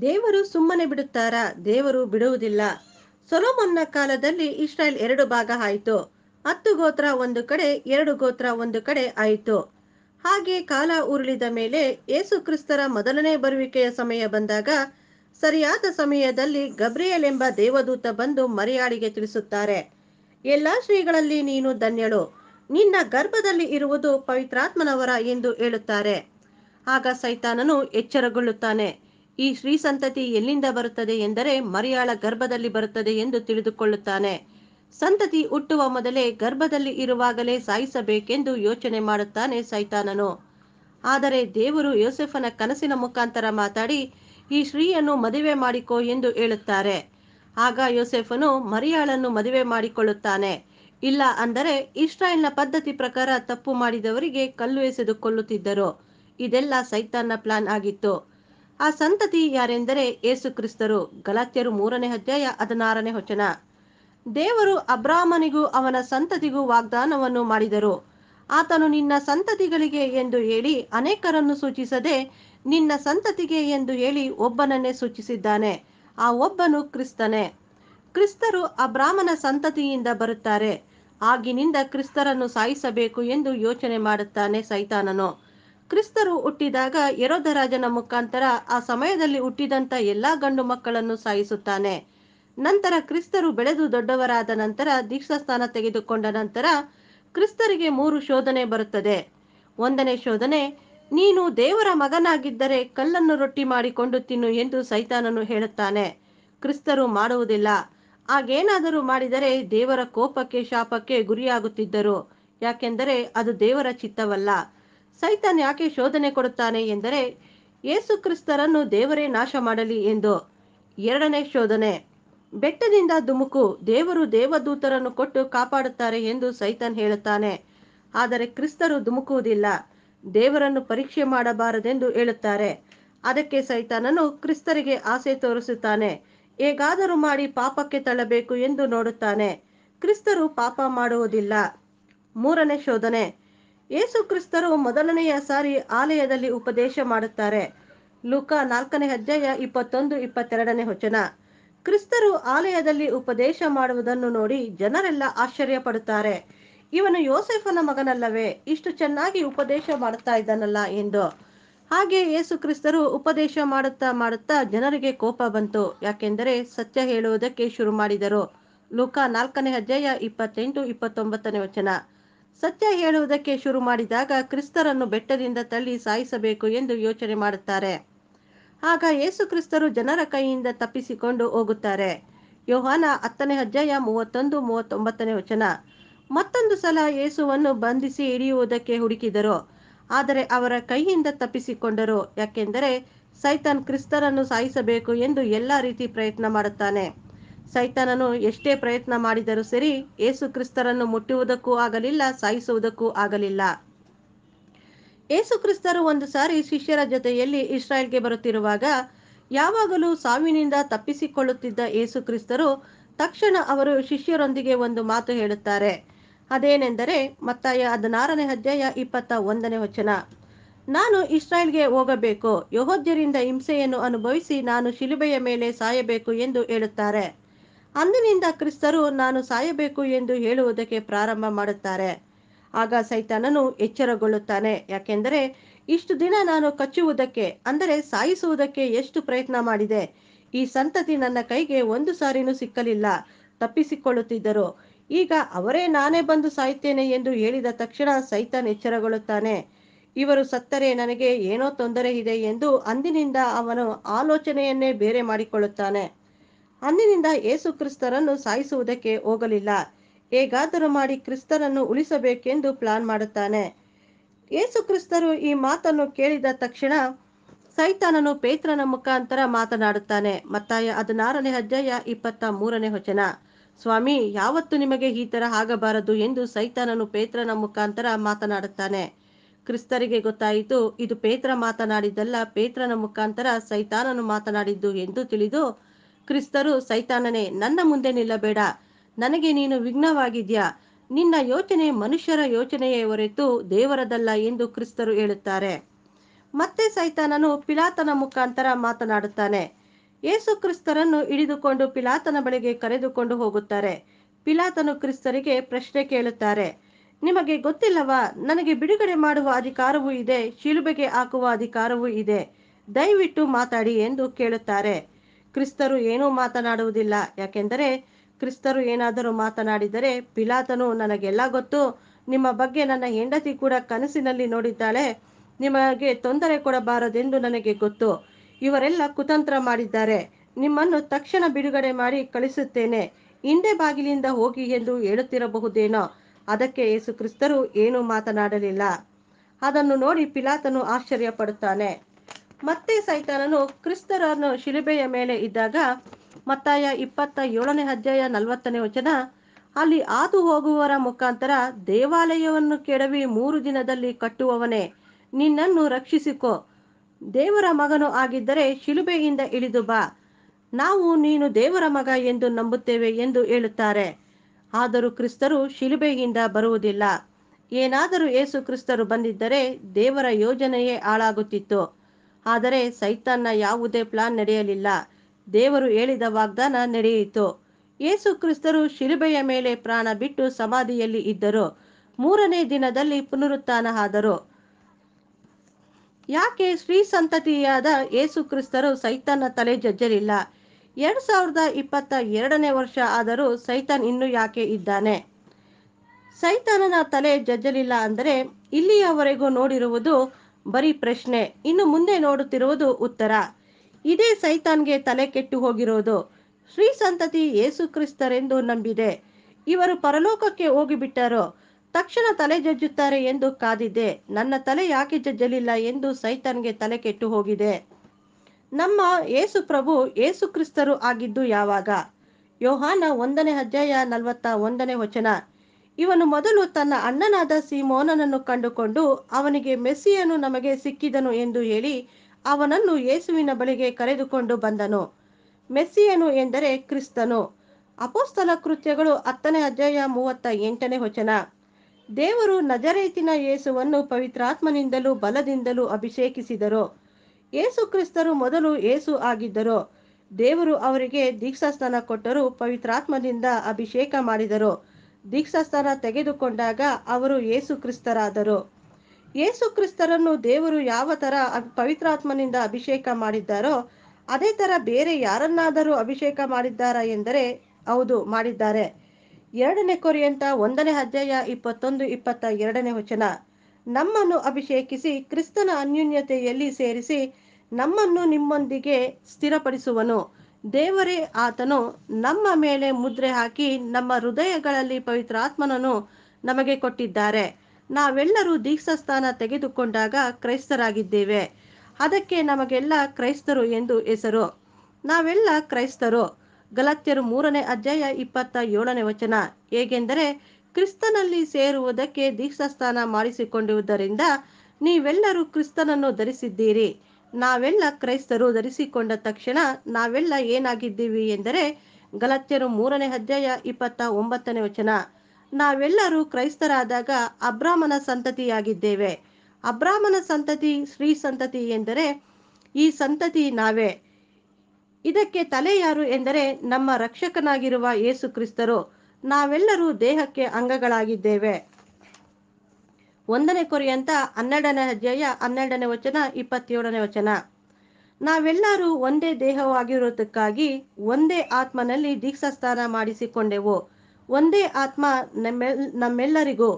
ದೇವರು ಸುಮ್ಮನೆ ಬಿಡುತ್ತಾರಾ ದೇವರು ಬಿಡುವುದಿಲ್ಲ ಸೊಲೋಮನ್ನ ಕಾಲದಲ್ಲಿ ಇಸ್ರಾಯೇಲ್ ಎರಡು ಭಾಗ ಆಯಿತು ಹತ್ತು ಗೋತ್ರ ಒಂದು ಕಡೆ ಎರಡು ಗೋತ್ರ ಒಂದು ಕಡೆ ಆಯಿತು ಹಾಗೆ ಕಾಲ ಉರುಳಿದ ಮೇಲೆ ಯೇಸು ಕ್ರಿಸ್ತರ ಮೊದಲನೇ ಬರುವಿಕೆಯ ಸಮಯ ಬಂದಾಗ ಸರಿಯಾದ ಸಮಯದಲ್ಲಿ ಗಬ್ರಿಯಲ್ ಎಂಬ ದೇವದೂತ ಬಂದು ಮರಿಯಾಳಿಗೆ ತಿಳಿಸುತ್ತಾರೆ ಎಲ್ಲಾ ಶ್ರೀಗಳಲ್ಲಿ ನೀನು ಧನ್ಯಳು ನಿನ್ನ ಗರ್ಭದಲ್ಲಿ ಇರುವುದು ಪವಿತ್ರಾತ್ಮನವರ ಎಂದು ಹೇಳುತ್ತಾರೆ ಆಗ ಸೈತಾನನು ಎಚ್ಚರಗೊಳ್ಳುತ್ತಾನೆ ಈ ಶ್ರೀ ಸಂತತಿ ಎಲ್ಲಿಂದ ಬರುತ್ತದೆ ಎಂದರೆ ಮರಿಯಾಳ ಗರ್ಭದಲ್ಲಿ ಬರುತ್ತದೆ ಎಂದು ತಿಳಿದುಕೊಳ್ಳುತ್ತಾನೆ ಸಂತತಿ ಹುಟ್ಟುವ ಮೊದಲೇ ಗರ್ಭದಲ್ಲಿ ಇರುವಾಗಲೇ ಸಾಯಿಸಬೇಕೆಂದು ಯೋಚನೆ ಮಾಡುತ್ತಾನೆ ಸೈತಾನನು ಆದರೆ ದೇವರು ಯೋಸೆಫನ ಕನಸಿನ ಮುಖಾಂತರ ಮಾತಾಡಿ ಈ ಶ್ರೀಯನ್ನು ಮದುವೆ ಮಾಡಿಕೊ ಎಂದು ಹೇಳುತ್ತಾರೆ ಆಗ ಯೋಸೆಫನು ಮರಿಯಾಳನ್ನು ಮದುವೆ ಮಾಡಿಕೊಳ್ಳುತ್ತಾನೆ ಇಲ್ಲ ಅಂದರೆ ಇಸ್ರಾಯೇಲ್ನ ಪದ್ಧತಿ ಪ್ರಕಾರ ತಪ್ಪು ಮಾಡಿದವರಿಗೆ ಕಲ್ಲು ಎಸೆದು ಕೊಲ್ಲುತ್ತಿದ್ದರು ಇದೆಲ್ಲ ಸೈತಾನ್ನ ಪ್ಲಾನ್ ಆಗಿತ್ತು ಆ ಸಂತತಿ ಯಾರೆಂದರೆ ಏಸು ಕ್ರಿಸ್ತರು ಗಲಾತ್ಯರು ಮೂರನೇ ಅಧ್ಯಾಯ ಹದಿನಾರನೇ ವಚನ ದೇವರು ಅಬ್ರಾಹ್ಮನಿಗೂ ಅವನ ಸಂತತಿಗೂ ವಾಗ್ದಾನವನ್ನು ಮಾಡಿದರು ಆತನು ನಿನ್ನ ಸಂತತಿಗಳಿಗೆ ಎಂದು ಹೇಳಿ ಅನೇಕರನ್ನು ಸೂಚಿಸದೆ ನಿನ್ನ ಸಂತತಿಗೆ ಎಂದು ಹೇಳಿ ಒಬ್ಬನನ್ನೇ ಸೂಚಿಸಿದ್ದಾನೆ ಆ ಒಬ್ಬನು ಕ್ರಿಸ್ತನೇ ಕ್ರಿಸ್ತರು ಅಬ್ರಾಹ್ಮನ ಸಂತತಿಯಿಂದ ಬರುತ್ತಾರೆ ಆಗಿನಿಂದ ಕ್ರಿಸ್ತರನ್ನು ಸಾಯಿಸಬೇಕು ಎಂದು ಯೋಚನೆ ಮಾಡುತ್ತಾನೆ ಸೈತಾನನು ಕ್ರಿಸ್ತರು ಹುಟ್ಟಿದಾಗ ಯರೋಧರಾಜನ ಮುಖಾಂತರ ಆ ಸಮಯದಲ್ಲಿ ಹುಟ್ಟಿದಂಥ ಎಲ್ಲಾ ಗಂಡು ಮಕ್ಕಳನ್ನು ಸಾಯಿಸುತ್ತಾನೆ ನಂತರ ಕ್ರಿಸ್ತರು ಬೆಳೆದು ದೊಡ್ಡವರಾದ ನಂತರ ದೀಕ್ಷಾಸ್ಥಾನ ತೆಗೆದುಕೊಂಡ ನಂತರ ಕ್ರಿಸ್ತರಿಗೆ ಮೂರು ಶೋಧನೆ ಬರುತ್ತದೆ ಒಂದನೇ ಶೋಧನೆ ನೀನು ದೇವರ ಮಗನಾಗಿದ್ದರೆ ಕಲ್ಲನ್ನು ರೊಟ್ಟಿ ಮಾಡಿಕೊಂಡು ತಿನ್ನು ಎಂದು ಸೈತಾನನು ಹೇಳುತ್ತಾನೆ ಕ್ರಿಸ್ತರು ಮಾಡುವುದಿಲ್ಲ ಆಗೇನಾದರೂ ಮಾಡಿದರೆ ದೇವರ ಕೋಪಕ್ಕೆ ಶಾಪಕ್ಕೆ ಗುರಿಯಾಗುತ್ತಿದ್ದರು ಯಾಕೆಂದರೆ ಅದು ದೇವರ ಚಿತ್ತವಲ್ಲ ಸೈತಾನ್ ಯಾಕೆ ಶೋಧನೆ ಕೊಡುತ್ತಾನೆ ಎಂದರೆ ಏಸು ಕ್ರಿಸ್ತರನ್ನು ದೇವರೇ ನಾಶ ಮಾಡಲಿ ಎಂದು ಎರಡನೇ ಶೋಧನೆ ಬೆಟ್ಟದಿಂದ ಧುಮುಕು ದೇವರು ದೇವದೂತರನ್ನು ಕೊಟ್ಟು ಕಾಪಾಡುತ್ತಾರೆ ಎಂದು ಸೈತನ್ ಹೇಳುತ್ತಾನೆ ಆದರೆ ಕ್ರಿಸ್ತರು ಧುಮುಕುವುದಿಲ್ಲ ದೇವರನ್ನು ಪರೀಕ್ಷೆ ಮಾಡಬಾರದೆಂದು ಹೇಳುತ್ತಾರೆ ಅದಕ್ಕೆ ಸೈತಾನನು ಕ್ರಿಸ್ತರಿಗೆ ಆಸೆ ತೋರಿಸುತ್ತಾನೆ ಹೇಗಾದರೂ ಮಾಡಿ ಪಾಪಕ್ಕೆ ತಳ್ಳಬೇಕು ಎಂದು ನೋಡುತ್ತಾನೆ ಕ್ರಿಸ್ತರು ಪಾಪ ಮಾಡುವುದಿಲ್ಲ ಮೂರನೇ ಶೋಧನೆ ಏಸು ಕ್ರಿಸ್ತರು ಮೊದಲನೆಯ ಸಾರಿ ಆಲಯದಲ್ಲಿ ಉಪದೇಶ ಮಾಡುತ್ತಾರೆ ಲೂಕ ನಾಲ್ಕನೇ ಅಧ್ಯಾಯ ಇಪ್ಪತ್ತೊಂದು ಇಪ್ಪತ್ತೆರಡನೇ ವಚನ ಕ್ರಿಸ್ತರು ಆಲಯದಲ್ಲಿ ಉಪದೇಶ ಮಾಡುವುದನ್ನು ನೋಡಿ ಜನರೆಲ್ಲ ಆಶ್ಚರ್ಯ ಪಡುತ್ತಾರೆ ಇವನು ಯೋಸೆಫನ ಮಗನಲ್ಲವೇ ಇಷ್ಟು ಚೆನ್ನಾಗಿ ಉಪದೇಶ ಮಾಡುತ್ತಾ ಇದ್ದಾನಲ್ಲ ಎಂದು ಹಾಗೆ ಯೇಸು ಕ್ರಿಸ್ತರು ಉಪದೇಶ ಮಾಡುತ್ತಾ ಮಾಡುತ್ತಾ ಜನರಿಗೆ ಕೋಪ ಬಂತು ಯಾಕೆಂದರೆ ಸತ್ಯ ಹೇಳುವುದಕ್ಕೆ ಶುರು ಮಾಡಿದರು ಲೂಕ ನಾಲ್ಕನೇ ಅಧ್ಯಾಯ ಇಪ್ಪತ್ತೆಂಟು ಇಪ್ಪತ್ತೊಂಬತ್ತನೇ ವಚನ ಸತ್ಯ ಹೇಳುವುದಕ್ಕೆ ಶುರು ಮಾಡಿದಾಗ ಕ್ರಿಸ್ತರನ್ನು ಬೆಟ್ಟದಿಂದ ತಳ್ಳಿ ಸಾಯಿಸಬೇಕು ಎಂದು ಯೋಚನೆ ಮಾಡುತ್ತಾರೆ ಆಗ ಯೇಸು ಕ್ರಿಸ್ತರು ಜನರ ಕೈಯಿಂದ ತಪ್ಪಿಸಿಕೊಂಡು ಹೋಗುತ್ತಾರೆ ಯೋಹಾನ ಹತ್ತನೇ ಅಧ್ಯಾಯ ಮೂವತ್ತೊಂದು ಮೂವತ್ತೊಂಬತ್ತನೇ ವಚನ ಮತ್ತೊಂದು ಸಲ ಯೇಸುವನ್ನು ಬಂಧಿಸಿ ಹಿಡಿಯುವುದಕ್ಕೆ ಹುಡುಕಿದರು ಆದರೆ ಅವರ ಕೈಯಿಂದ ತಪ್ಪಿಸಿಕೊಂಡರು ಯಾಕೆಂದರೆ ಸೈತಾನ್ ಕ್ರಿಸ್ತನನ್ನು ಸಾಯಿಸಬೇಕು ಎಂದು ಎಲ್ಲ ರೀತಿ ಪ್ರಯತ್ನ ಮಾಡುತ್ತಾನೆ ಸೈತಾನನು ಎಷ್ಟೇ ಪ್ರಯತ್ನ ಮಾಡಿದರೂ ಸರಿ ಏಸು ಕ್ರಿಸ್ತರನ್ನು ಮುಟ್ಟುವುದಕ್ಕೂ ಆಗಲಿಲ್ಲ ಸಾಯಿಸುವುದಕ್ಕೂ ಆಗಲಿಲ್ಲ ಏಸು ಕ್ರಿಸ್ತರು ಒಂದು ಸಾರಿ ಶಿಷ್ಯರ ಜೊತೆಯಲ್ಲಿ ಇಸ್ರಾಯೇಲ್ಗೆ ಬರುತ್ತಿರುವಾಗ ಯಾವಾಗಲೂ ಸಾವಿನಿಂದ ತಪ್ಪಿಸಿಕೊಳ್ಳುತ್ತಿದ್ದ ಏಸು ಕ್ರಿಸ್ತರು ತಕ್ಷಣ ಅವರು ಶಿಷ್ಯರೊಂದಿಗೆ ಒಂದು ಮಾತು ಹೇಳುತ್ತಾರೆ ಅದೇನೆಂದರೆ ಮತ್ತಾಯ ಹದಿನಾರನೇ ಅಧ್ಯಾಯ ಇಪ್ಪತ್ತ ಒಂದನೇ ವಚನ ನಾನು ಇಸ್ರಾಯೇಲ್ಗೆ ಹೋಗಬೇಕು ಯಹೋದ್ಯರಿಂದ ಹಿಂಸೆಯನ್ನು ಅನುಭವಿಸಿ ನಾನು ಶಿಲುಬೆಯ ಮೇಲೆ ಸಾಯಬೇಕು ಎಂದು ಹೇಳುತ್ತಾರೆ ಅಂದಿನಿಂದ ಕ್ರಿಸ್ತರು ನಾನು ಸಾಯಬೇಕು ಎಂದು ಹೇಳುವುದಕ್ಕೆ ಪ್ರಾರಂಭ ಮಾಡುತ್ತಾರೆ ಆಗ ಸೈತಾನನು ಎಚ್ಚರಗೊಳ್ಳುತ್ತಾನೆ ಯಾಕೆಂದರೆ ಇಷ್ಟು ದಿನ ನಾನು ಕಚ್ಚುವುದಕ್ಕೆ ಅಂದರೆ ಸಾಯಿಸುವುದಕ್ಕೆ ಎಷ್ಟು ಪ್ರಯತ್ನ ಮಾಡಿದೆ ಈ ಸಂತತಿ ನನ್ನ ಕೈಗೆ ಒಂದು ಸಾರಿನೂ ಸಿಕ್ಕಲಿಲ್ಲ ತಪ್ಪಿಸಿಕೊಳ್ಳುತ್ತಿದ್ದರು ಈಗ ಅವರೇ ನಾನೇ ಬಂದು ಸಾಯ್ತೇನೆ ಎಂದು ಹೇಳಿದ ತಕ್ಷಣ ಸೈತಾನ್ ಎಚ್ಚರಗೊಳ್ಳುತ್ತಾನೆ ಇವರು ಸತ್ತರೆ ನನಗೆ ಏನೋ ತೊಂದರೆ ಇದೆ ಎಂದು ಅಂದಿನಿಂದ ಅವನು ಆಲೋಚನೆಯನ್ನೇ ಬೇರೆ ಮಾಡಿಕೊಳ್ಳುತ್ತಾನೆ ಅಂದಿನಿಂದ ಏಸು ಕ್ರಿಸ್ತರನ್ನು ಸಾಯಿಸುವುದಕ್ಕೆ ಹೋಗಲಿಲ್ಲ ಹೇಗಾದರೂ ಮಾಡಿ ಕ್ರಿಸ್ತರನ್ನು ಉಳಿಸಬೇಕೆಂದು ಪ್ಲಾನ್ ಮಾಡುತ್ತಾನೆ ಏಸು ಕ್ರಿಸ್ತರು ಈ ಮಾತನ್ನು ಕೇಳಿದ ತಕ್ಷಣ ಸೈತಾನನು ಪೇತ್ರನ ಮುಖಾಂತರ ಮಾತನಾಡುತ್ತಾನೆ ಮತ್ತಾಯ ಹದಿನಾರನೇ ಅಧ್ಯಾಯ ಇಪ್ಪತ್ತ ಮೂರನೇ ವಚನ ಸ್ವಾಮಿ ಯಾವತ್ತು ನಿಮಗೆ ಈ ತರ ಆಗಬಾರದು ಎಂದು ಸೈತಾನನು ಪೇತ್ರನ ಮುಖಾಂತರ ಮಾತನಾಡುತ್ತಾನೆ ಕ್ರಿಸ್ತರಿಗೆ ಗೊತ್ತಾಯಿತು ಇದು ಪೇತ್ರ ಮಾತನಾಡಿದ್ದಲ್ಲ ಪೇತ್ರನ ಮುಖಾಂತರ ಸೈತಾನನು ಮಾತನಾಡಿದ್ದು ಎಂದು ತಿಳಿದು ಕ್ರಿಸ್ತರು ಸೈತಾನನೇ ನನ್ನ ಮುಂದೆ ನಿಲ್ಲಬೇಡ ನನಗೆ ನೀನು ವಿಘ್ನವಾಗಿದ್ಯಾ ನಿನ್ನ ಯೋಚನೆ ಮನುಷ್ಯರ ಯೋಚನೆಯೇ ಹೊರತು ದೇವರದಲ್ಲ ಎಂದು ಕ್ರಿಸ್ತರು ಹೇಳುತ್ತಾರೆ ಮತ್ತೆ ಸೈತಾನನು ಪಿಲಾತನ ಮುಖಾಂತರ ಮಾತನಾಡುತ್ತಾನೆ ಏಸು ಕ್ರಿಸ್ತರನ್ನು ಹಿಡಿದುಕೊಂಡು ಪಿಲಾತನ ಬಳಿಗೆ ಕರೆದುಕೊಂಡು ಹೋಗುತ್ತಾರೆ ಪಿಲಾತನು ಕ್ರಿಸ್ತರಿಗೆ ಪ್ರಶ್ನೆ ಕೇಳುತ್ತಾರೆ ನಿಮಗೆ ಗೊತ್ತಿಲ್ಲವಾ ನನಗೆ ಬಿಡುಗಡೆ ಮಾಡುವ ಅಧಿಕಾರವೂ ಇದೆ ಶಿಲುಬೆಗೆ ಹಾಕುವ ಅಧಿಕಾರವೂ ಇದೆ ದಯವಿಟ್ಟು ಮಾತಾಡಿ ಎಂದು ಕೇಳುತ್ತಾರೆ ಕ್ರಿಸ್ತರು ಏನೂ ಮಾತನಾಡುವುದಿಲ್ಲ ಯಾಕೆಂದರೆ ಕ್ರಿಸ್ತರು ಏನಾದರೂ ಮಾತನಾಡಿದರೆ ಪಿಲಾತನು ನನಗೆಲ್ಲ ಗೊತ್ತು ನಿಮ್ಮ ಬಗ್ಗೆ ನನ್ನ ಹೆಂಡತಿ ಕೂಡ ಕನಸಿನಲ್ಲಿ ನೋಡಿದ್ದಾಳೆ ನಿಮಗೆ ತೊಂದರೆ ಕೊಡಬಾರದೆಂದು ನನಗೆ ಗೊತ್ತು ಇವರೆಲ್ಲ ಕುತಂತ್ರ ಮಾಡಿದ್ದಾರೆ ನಿಮ್ಮನ್ನು ತಕ್ಷಣ ಬಿಡುಗಡೆ ಮಾಡಿ ಕಳಿಸುತ್ತೇನೆ ಹಿಂದೆ ಬಾಗಿಲಿಂದ ಹೋಗಿ ಎಂದು ಹೇಳುತ್ತಿರಬಹುದೇನೋ ಅದಕ್ಕೆ ಯೇಸು ಕ್ರಿಸ್ತರು ಏನೂ ಮಾತನಾಡಲಿಲ್ಲ ಅದನ್ನು ನೋಡಿ ಪಿಲಾತನು ಆಶ್ಚರ್ಯ ಪಡುತ್ತಾನೆ ಮತ್ತೆ ಸೈತಾನನು ಕ್ರಿಸ್ತರನ್ನು ಶಿಲುಬೆಯ ಮೇಲೆ ಇದ್ದಾಗ ಮತ್ತಾಯ ಇಪ್ಪತ್ತ ಏಳನೇ ಅಧ್ಯಾಯ ನಲವತ್ತನೇ ವಚನ ಅಲ್ಲಿ ಹಾದು ಹೋಗುವವರ ಮುಖಾಂತರ ದೇವಾಲಯವನ್ನು ಕೆಡವಿ ಮೂರು ದಿನದಲ್ಲಿ ಕಟ್ಟುವವನೇ ನಿನ್ನನ್ನು ರಕ್ಷಿಸಿಕೋ ದೇವರ ಮಗನು ಆಗಿದ್ದರೆ ಶಿಲುಬೆಯಿಂದ ಇಳಿದು ಬಾ ನಾವು ನೀನು ದೇವರ ಮಗ ಎಂದು ನಂಬುತ್ತೇವೆ ಎಂದು ಹೇಳುತ್ತಾರೆ ಆದರೂ ಕ್ರಿಸ್ತರು ಶಿಲುಬೆಯಿಂದ ಬರುವುದಿಲ್ಲ ಏನಾದರೂ ಏಸು ಕ್ರಿಸ್ತರು ಬಂದಿದ್ದರೆ ದೇವರ ಯೋಜನೆಯೇ ಹಾಳಾಗುತ್ತಿತ್ತು ಆದರೆ ಸೈತಾನ್ನ ಯಾವುದೇ ಪ್ಲಾನ್ ನಡೆಯಲಿಲ್ಲ ದೇವರು ಹೇಳಿದ ವಾಗ್ದಾನ ನಡೆಯಿತು ಏಸು ಕ್ರಿಸ್ತರು ಶಿಲುಬೆಯ ಮೇಲೆ ಪ್ರಾಣ ಬಿಟ್ಟು ಸಮಾಧಿಯಲ್ಲಿ ಇದ್ದರು ಮೂರನೇ ದಿನದಲ್ಲಿ ಪುನರುತ್ಥಾನ ಆದರು ಯಾಕೆ ಶ್ರೀ ಸಂತತಿಯಾದ ಏಸು ಕ್ರಿಸ್ತರು ಸೈತನ ತಲೆ ಜಜ್ಜಲಿಲ್ಲ ಎರಡ್ ಸಾವಿರದ ಇಪ್ಪತ್ತ ಎರಡನೇ ವರ್ಷ ಆದರೂ ಸೈತಾನ್ ಇನ್ನು ಯಾಕೆ ಇದ್ದಾನೆ ಸೈತಾನನ ತಲೆ ಜಜ್ಜಲಿಲ್ಲ ಅಂದರೆ ಇಲ್ಲಿಯವರೆಗೂ ನೋಡಿರುವುದು ಬರೀ ಪ್ರಶ್ನೆ ಇನ್ನು ಮುಂದೆ ನೋಡುತ್ತಿರುವುದು ಉತ್ತರ ಇದೇ ಸೈತಾನ್ಗೆ ತಲೆ ಕೆಟ್ಟು ಹೋಗಿರೋದು ಶ್ರೀ ಸಂತತಿ ಏಸು ಕ್ರಿಸ್ತರೆಂದು ನಂಬಿದೆ ಇವರು ಪರಲೋಕಕ್ಕೆ ಹೋಗಿಬಿಟ್ಟರು ತಕ್ಷಣ ತಲೆ ಜಜ್ಜುತ್ತಾರೆ ಎಂದು ಕಾದಿದ್ದೆ ನನ್ನ ತಲೆ ಯಾಕೆ ಜಜ್ಜಲಿಲ್ಲ ಎಂದು ಸೈತನ್ಗೆ ತಲೆ ಕೆಟ್ಟು ಹೋಗಿದೆ ನಮ್ಮ ಏಸು ಪ್ರಭು ಏಸು ಕ್ರಿಸ್ತರು ಆಗಿದ್ದು ಯಾವಾಗ ಯೋಹಾನ ಒಂದನೇ ಅಧ್ಯಾಯ ನಲವತ್ತ ಒಂದನೇ ವಚನ ಇವನು ಮೊದಲು ತನ್ನ ಅಣ್ಣನಾದ ಸಿಮೋನನನ್ನು ಕಂಡುಕೊಂಡು ಅವನಿಗೆ ಮೆಸ್ಸಿಯನು ನಮಗೆ ಸಿಕ್ಕಿದನು ಎಂದು ಹೇಳಿ ಅವನನ್ನು ಯೇಸುವಿನ ಬಳಿಗೆ ಕರೆದುಕೊಂಡು ಬಂದನು ಮೆಸ್ಸಿಯನು ಎಂದರೆ ಕ್ರಿಸ್ತನು ಅಪೋಸ್ತಲ ಕೃತ್ಯಗಳು ಹತ್ತನೇ ಅಧ್ಯಾಯ ಮೂವತ್ತ ಎಂಟನೇ ವಚನ ದೇವರು ನಜರೇತಿನ ಯೇಸುವನ್ನು ಪವಿತ್ರಾತ್ಮನಿಂದಲೂ ಬಲದಿಂದಲೂ ಅಭಿಷೇಕಿಸಿದರು ಏಸು ಕ್ರಿಸ್ತರು ಮೊದಲು ಏಸು ಆಗಿದ್ದರು ದೇವರು ಅವರಿಗೆ ದೀಕ್ಷಾಸ್ಥಾನ ಕೊಟ್ಟರು ಪವಿತ್ರಾತ್ಮದಿಂದ ಅಭಿಷೇಕ ಮಾಡಿದರು ದೀಕ್ಷಾಸ್ಥಾನ ತೆಗೆದುಕೊಂಡಾಗ ಅವರು ಏಸು ಕ್ರಿಸ್ತರಾದರು ಏಸು ಕ್ರಿಸ್ತರನ್ನು ದೇವರು ಯಾವ ತರ ಪವಿತ್ರಾತ್ಮನಿಂದ ಅಭಿಷೇಕ ಮಾಡಿದ್ದಾರೋ ಅದೇ ತರ ಬೇರೆ ಯಾರನ್ನಾದರೂ ಅಭಿಷೇಕ ಮಾಡಿದ್ದಾರಾ ಎಂದರೆ ಹೌದು ಮಾಡಿದ್ದಾರೆ ಎರಡನೇ ಕೊರಿಯಂತ ಒಂದನೇ ಅಧ್ಯಾಯ ಇಪ್ಪತ್ತೊಂದು ಇಪ್ಪತ್ತ ಎರಡನೇ ವಚನ ನಮ್ಮನ್ನು ಅಭಿಷೇಕಿಸಿ ಕ್ರಿಸ್ತನ ಅನ್ಯೂನ್ಯತೆಯಲ್ಲಿ ಸೇರಿಸಿ ನಮ್ಮನ್ನು ನಿಮ್ಮೊಂದಿಗೆ ಸ್ಥಿರಪಡಿಸುವನು ದೇವರೇ ಆತನು ನಮ್ಮ ಮೇಲೆ ಮುದ್ರೆ ಹಾಕಿ ನಮ್ಮ ಹೃದಯಗಳಲ್ಲಿ ಪವಿತ್ರಾತ್ಮನನ್ನು ನಮಗೆ ಕೊಟ್ಟಿದ್ದಾರೆ ನಾವೆಲ್ಲರೂ ದೀಕ್ಷಾಸ್ಥಾನ ತೆಗೆದುಕೊಂಡಾಗ ಕ್ರೈಸ್ತರಾಗಿದ್ದೇವೆ ಅದಕ್ಕೆ ನಮಗೆಲ್ಲ ಕ್ರೈಸ್ತರು ಎಂದು ಹೆಸರು ನಾವೆಲ್ಲ ಕ್ರೈಸ್ತರು ಗಲತ್ಯರು ಮೂರನೇ ಅಧ್ಯಾಯ ಇಪ್ಪತ್ತ ಏಳನೇ ವಚನ ಹೇಗೆಂದರೆ ಕ್ರಿಸ್ತನಲ್ಲಿ ಸೇರುವುದಕ್ಕೆ ದೀಕ್ಷಾಸ್ಥಾನ ಮಾಡಿಸಿಕೊಂಡಿರುವುದರಿಂದ ನೀವೆಲ್ಲರೂ ಕ್ರಿಸ್ತನನ್ನು ಧರಿಸಿದ್ದೀರಿ ನಾವೆಲ್ಲ ಕ್ರೈಸ್ತರು ಧರಿಸಿಕೊಂಡ ತಕ್ಷಣ ನಾವೆಲ್ಲ ಏನಾಗಿದ್ದೀವಿ ಎಂದರೆ ಗಲತ್ಯರು ಮೂರನೇ ಅಧ್ಯಾಯ ಇಪ್ಪತ್ತ ಒಂಬತ್ತನೇ ವಚನ ನಾವೆಲ್ಲರೂ ಕ್ರೈಸ್ತರಾದಾಗ ಅಬ್ರಾಹ್ಮನ ಸಂತತಿಯಾಗಿದ್ದೇವೆ ಅಬ್ರಾಹ್ಮನ ಸಂತತಿ ಶ್ರೀ ಸಂತತಿ ಎಂದರೆ ಈ ಸಂತತಿ ನಾವೇ ಇದಕ್ಕೆ ತಲೆ ಯಾರು ಎಂದರೆ ನಮ್ಮ ರಕ್ಷಕನಾಗಿರುವ ಯೇಸು ಕ್ರಿಸ್ತರು ನಾವೆಲ್ಲರೂ ದೇಹಕ್ಕೆ ಅಂಗಗಳಾಗಿದ್ದೇವೆ ಒಂದನೇ ಕೊರಿಯಂತ ಹನ್ನೆರಡನೇ ಅಧ್ಯಾಯ ಹನ್ನೆರಡನೇ ವಚನ ಇಪ್ಪತ್ತೇಳನೇ ವಚನ ನಾವೆಲ್ಲರೂ ಒಂದೇ ದೇಹವಾಗಿರುವುದಕ್ಕಾಗಿ ಒಂದೇ ಆತ್ಮನಲ್ಲಿ ದೀಕ್ಷಾಸ್ಥಾನ ಮಾಡಿಸಿಕೊಂಡೆವು ಒಂದೇ ಆತ್ಮ ನಮ್ಮೆಲ್ ನಮ್ಮೆಲ್ಲರಿಗೂ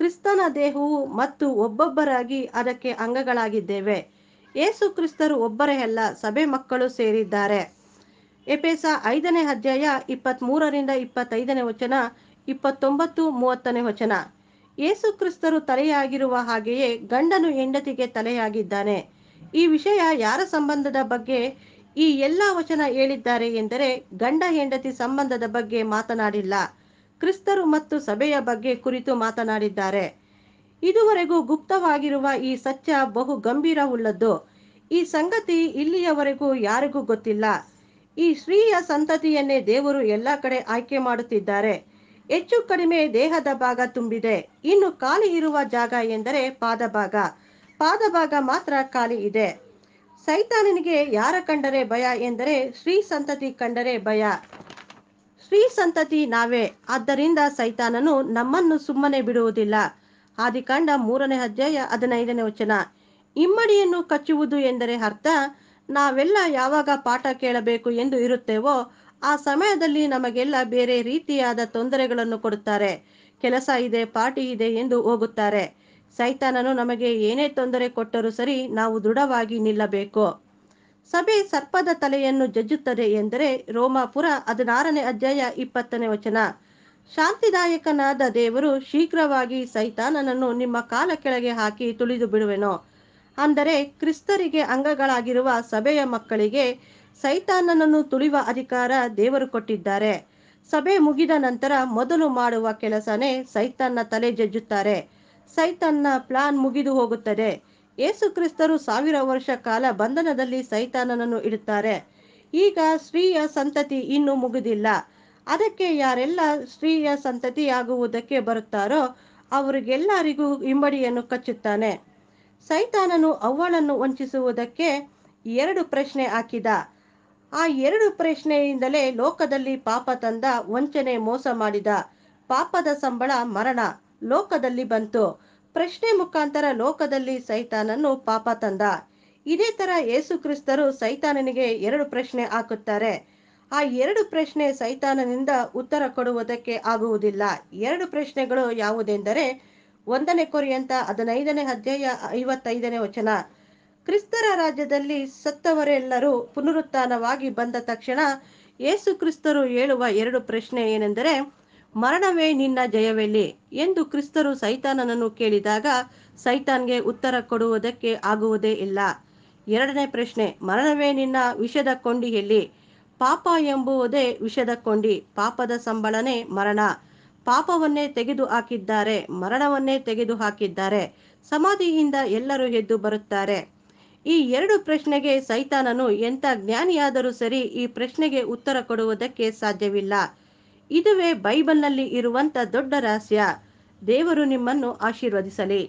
ಕ್ರಿಸ್ತನ ದೇಹವು ಮತ್ತು ಒಬ್ಬೊಬ್ಬರಾಗಿ ಅದಕ್ಕೆ ಅಂಗಗಳಾಗಿದ್ದೇವೆ ಏಸು ಕ್ರಿಸ್ತರು ಒಬ್ಬರೇ ಅಲ್ಲ ಸಭೆ ಮಕ್ಕಳು ಸೇರಿದ್ದಾರೆ ಎಪೇಸ ಐದನೇ ಅಧ್ಯಾಯ ಇಪ್ಪತ್ತ್ ಮೂರರಿಂದ ಇಪ್ಪತ್ತೈದನೇ ವಚನ ಇಪ್ಪತ್ತೊಂಬತ್ತು ಮೂವತ್ತನೇ ವಚನ ಏಸು ಕ್ರಿಸ್ತರು ತಲೆಯಾಗಿರುವ ಹಾಗೆಯೇ ಗಂಡನು ಹೆಂಡತಿಗೆ ತಲೆಯಾಗಿದ್ದಾನೆ ಈ ವಿಷಯ ಯಾರ ಸಂಬಂಧದ ಬಗ್ಗೆ ಈ ಎಲ್ಲ ವಚನ ಹೇಳಿದ್ದಾರೆ ಎಂದರೆ ಗಂಡ ಹೆಂಡತಿ ಸಂಬಂಧದ ಬಗ್ಗೆ ಮಾತನಾಡಿಲ್ಲ ಕ್ರಿಸ್ತರು ಮತ್ತು ಸಭೆಯ ಬಗ್ಗೆ ಕುರಿತು ಮಾತನಾಡಿದ್ದಾರೆ ಇದುವರೆಗೂ ಗುಪ್ತವಾಗಿರುವ ಈ ಸತ್ಯ ಬಹು ಗಂಭೀರವುಳ್ಳದ್ದು ಈ ಸಂಗತಿ ಇಲ್ಲಿಯವರೆಗೂ ಯಾರಿಗೂ ಗೊತ್ತಿಲ್ಲ ಈ ಶ್ರೀಯ ಸಂತತಿಯನ್ನೇ ದೇವರು ಎಲ್ಲ ಕಡೆ ಆಯ್ಕೆ ಮಾಡುತ್ತಿದ್ದಾರೆ ಹೆಚ್ಚು ಕಡಿಮೆ ದೇಹದ ಭಾಗ ತುಂಬಿದೆ ಇನ್ನು ಖಾಲಿ ಇರುವ ಜಾಗ ಎಂದರೆ ಪಾದಭಾಗ ಪಾದಭಾಗ ಮಾತ್ರ ಖಾಲಿ ಇದೆ ಸೈತಾನನಿಗೆ ಯಾರ ಕಂಡರೆ ಭಯ ಎಂದರೆ ಶ್ರೀ ಸಂತತಿ ಕಂಡರೆ ಭಯ ಶ್ರೀ ಸಂತತಿ ನಾವೇ ಆದ್ದರಿಂದ ಸೈತಾನನು ನಮ್ಮನ್ನು ಸುಮ್ಮನೆ ಬಿಡುವುದಿಲ್ಲ ಆದಿಕಾಂಡ ಮೂರನೇ ಅಧ್ಯಾಯ ಹದಿನೈದನೇ ವಚನ ಇಮ್ಮಡಿಯನ್ನು ಕಚ್ಚುವುದು ಎಂದರೆ ಅರ್ಥ ನಾವೆಲ್ಲ ಯಾವಾಗ ಪಾಠ ಕೇಳಬೇಕು ಎಂದು ಇರುತ್ತೇವೋ ಆ ಸಮಯದಲ್ಲಿ ನಮಗೆಲ್ಲ ಬೇರೆ ರೀತಿಯಾದ ತೊಂದರೆಗಳನ್ನು ಕೊಡುತ್ತಾರೆ ಕೆಲಸ ಇದೆ ಪಾಟಿ ಇದೆ ಎಂದು ಹೋಗುತ್ತಾರೆ ಸೈತಾನನು ನಮಗೆ ಏನೇ ತೊಂದರೆ ಕೊಟ್ಟರೂ ಸರಿ ನಾವು ದೃಢವಾಗಿ ನಿಲ್ಲಬೇಕು ಸಭೆ ಸರ್ಪದ ತಲೆಯನ್ನು ಜಜ್ಜುತ್ತದೆ ಎಂದರೆ ರೋಮಾಪುರ ಹದಿನಾರನೇ ಅಧ್ಯಾಯ ಇಪ್ಪತ್ತನೇ ವಚನ ಶಾಂತಿದಾಯಕನಾದ ದೇವರು ಶೀಘ್ರವಾಗಿ ಸೈತಾನನನ್ನು ನಿಮ್ಮ ಕಾಲ ಕೆಳಗೆ ಹಾಕಿ ತುಳಿದು ಬಿಡುವೆನೋ ಅಂದರೆ ಕ್ರಿಸ್ತರಿಗೆ ಅಂಗಗಳಾಗಿರುವ ಸಭೆಯ ಮಕ್ಕಳಿಗೆ ಸೈತಾನನನ್ನು ತುಳಿಯುವ ಅಧಿಕಾರ ದೇವರು ಕೊಟ್ಟಿದ್ದಾರೆ ಸಭೆ ಮುಗಿದ ನಂತರ ಮೊದಲು ಮಾಡುವ ಕೆಲಸನೇ ಸೈತಾನ್ನ ತಲೆ ಜಜ್ಜುತ್ತಾರೆ ಸೈತಾನ್ನ ಪ್ಲಾನ್ ಮುಗಿದು ಹೋಗುತ್ತದೆ ಯೇಸು ಕ್ರಿಸ್ತರು ಸಾವಿರ ವರ್ಷ ಕಾಲ ಬಂಧನದಲ್ಲಿ ಸೈತಾನನನ್ನು ಇಡುತ್ತಾರೆ ಈಗ ಸ್ತ್ರೀಯ ಸಂತತಿ ಇನ್ನೂ ಮುಗಿದಿಲ್ಲ ಅದಕ್ಕೆ ಯಾರೆಲ್ಲ ಸ್ತ್ರೀಯ ಸಂತತಿಯಾಗುವುದಕ್ಕೆ ಬರುತ್ತಾರೋ ಅವರಿಗೆಲ್ಲರಿಗೂ ಹಿಂಬಡಿಯನ್ನು ಕಚ್ಚುತ್ತಾನೆ ಸೈತಾನನು ಅವಳನ್ನು ವಂಚಿಸುವುದಕ್ಕೆ ಎರಡು ಪ್ರಶ್ನೆ ಹಾಕಿದ ಆ ಎರಡು ಪ್ರಶ್ನೆಯಿಂದಲೇ ಲೋಕದಲ್ಲಿ ಪಾಪ ತಂದ ವಂಚನೆ ಮೋಸ ಮಾಡಿದ ಪಾಪದ ಸಂಬಳ ಮರಣ ಲೋಕದಲ್ಲಿ ಬಂತು ಪ್ರಶ್ನೆ ಮುಖಾಂತರ ಲೋಕದಲ್ಲಿ ಸೈತಾನನ್ನು ಪಾಪ ತಂದ ಇದೇ ತರ ಯೇಸು ಕ್ರಿಸ್ತರು ಸೈತಾನನಿಗೆ ಎರಡು ಪ್ರಶ್ನೆ ಹಾಕುತ್ತಾರೆ ಆ ಎರಡು ಪ್ರಶ್ನೆ ಸೈತಾನನಿಂದ ಉತ್ತರ ಕೊಡುವುದಕ್ಕೆ ಆಗುವುದಿಲ್ಲ ಎರಡು ಪ್ರಶ್ನೆಗಳು ಯಾವುದೆಂದರೆ ಒಂದನೇ ಕೊರಿಯಂತ ಹದಿನೈದನೇ ಅಧ್ಯಾಯ ಐವತ್ತೈದನೇ ವಚನ ಕ್ರಿಸ್ತರ ರಾಜ್ಯದಲ್ಲಿ ಸತ್ತವರೆಲ್ಲರೂ ಪುನರುತ್ಥಾನವಾಗಿ ಬಂದ ತಕ್ಷಣ ಏಸು ಕ್ರಿಸ್ತರು ಹೇಳುವ ಎರಡು ಪ್ರಶ್ನೆ ಏನೆಂದರೆ ಮರಣವೇ ನಿನ್ನ ಜಯವೆಲ್ಲಿ ಎಂದು ಕ್ರಿಸ್ತರು ಸೈತಾನನನ್ನು ಕೇಳಿದಾಗ ಸೈತಾನ್ಗೆ ಉತ್ತರ ಕೊಡುವುದಕ್ಕೆ ಆಗುವುದೇ ಇಲ್ಲ ಎರಡನೇ ಪ್ರಶ್ನೆ ಮರಣವೇ ನಿನ್ನ ವಿಷದ ಕೊಂಡಿಯಲ್ಲಿ ಪಾಪ ಎಂಬುವುದೇ ವಿಷದ ಕೊಂಡಿ ಪಾಪದ ಸಂಬಳನೆ ಮರಣ ಪಾಪವನ್ನೇ ತೆಗೆದು ಹಾಕಿದ್ದಾರೆ ಮರಣವನ್ನೇ ತೆಗೆದು ಹಾಕಿದ್ದಾರೆ ಸಮಾಧಿಯಿಂದ ಎಲ್ಲರೂ ಎದ್ದು ಬರುತ್ತಾರೆ ಈ ಎರಡು ಪ್ರಶ್ನೆಗೆ ಸೈತಾನನು ಎಂಥ ಜ್ಞಾನಿಯಾದರೂ ಸರಿ ಈ ಪ್ರಶ್ನೆಗೆ ಉತ್ತರ ಕೊಡುವುದಕ್ಕೆ ಸಾಧ್ಯವಿಲ್ಲ ಇದುವೇ ಬೈಬಲ್ನಲ್ಲಿ ಇರುವಂತ ದೊಡ್ಡ ರಹಸ್ಯ ದೇವರು ನಿಮ್ಮನ್ನು ಆಶೀರ್ವದಿಸಲಿ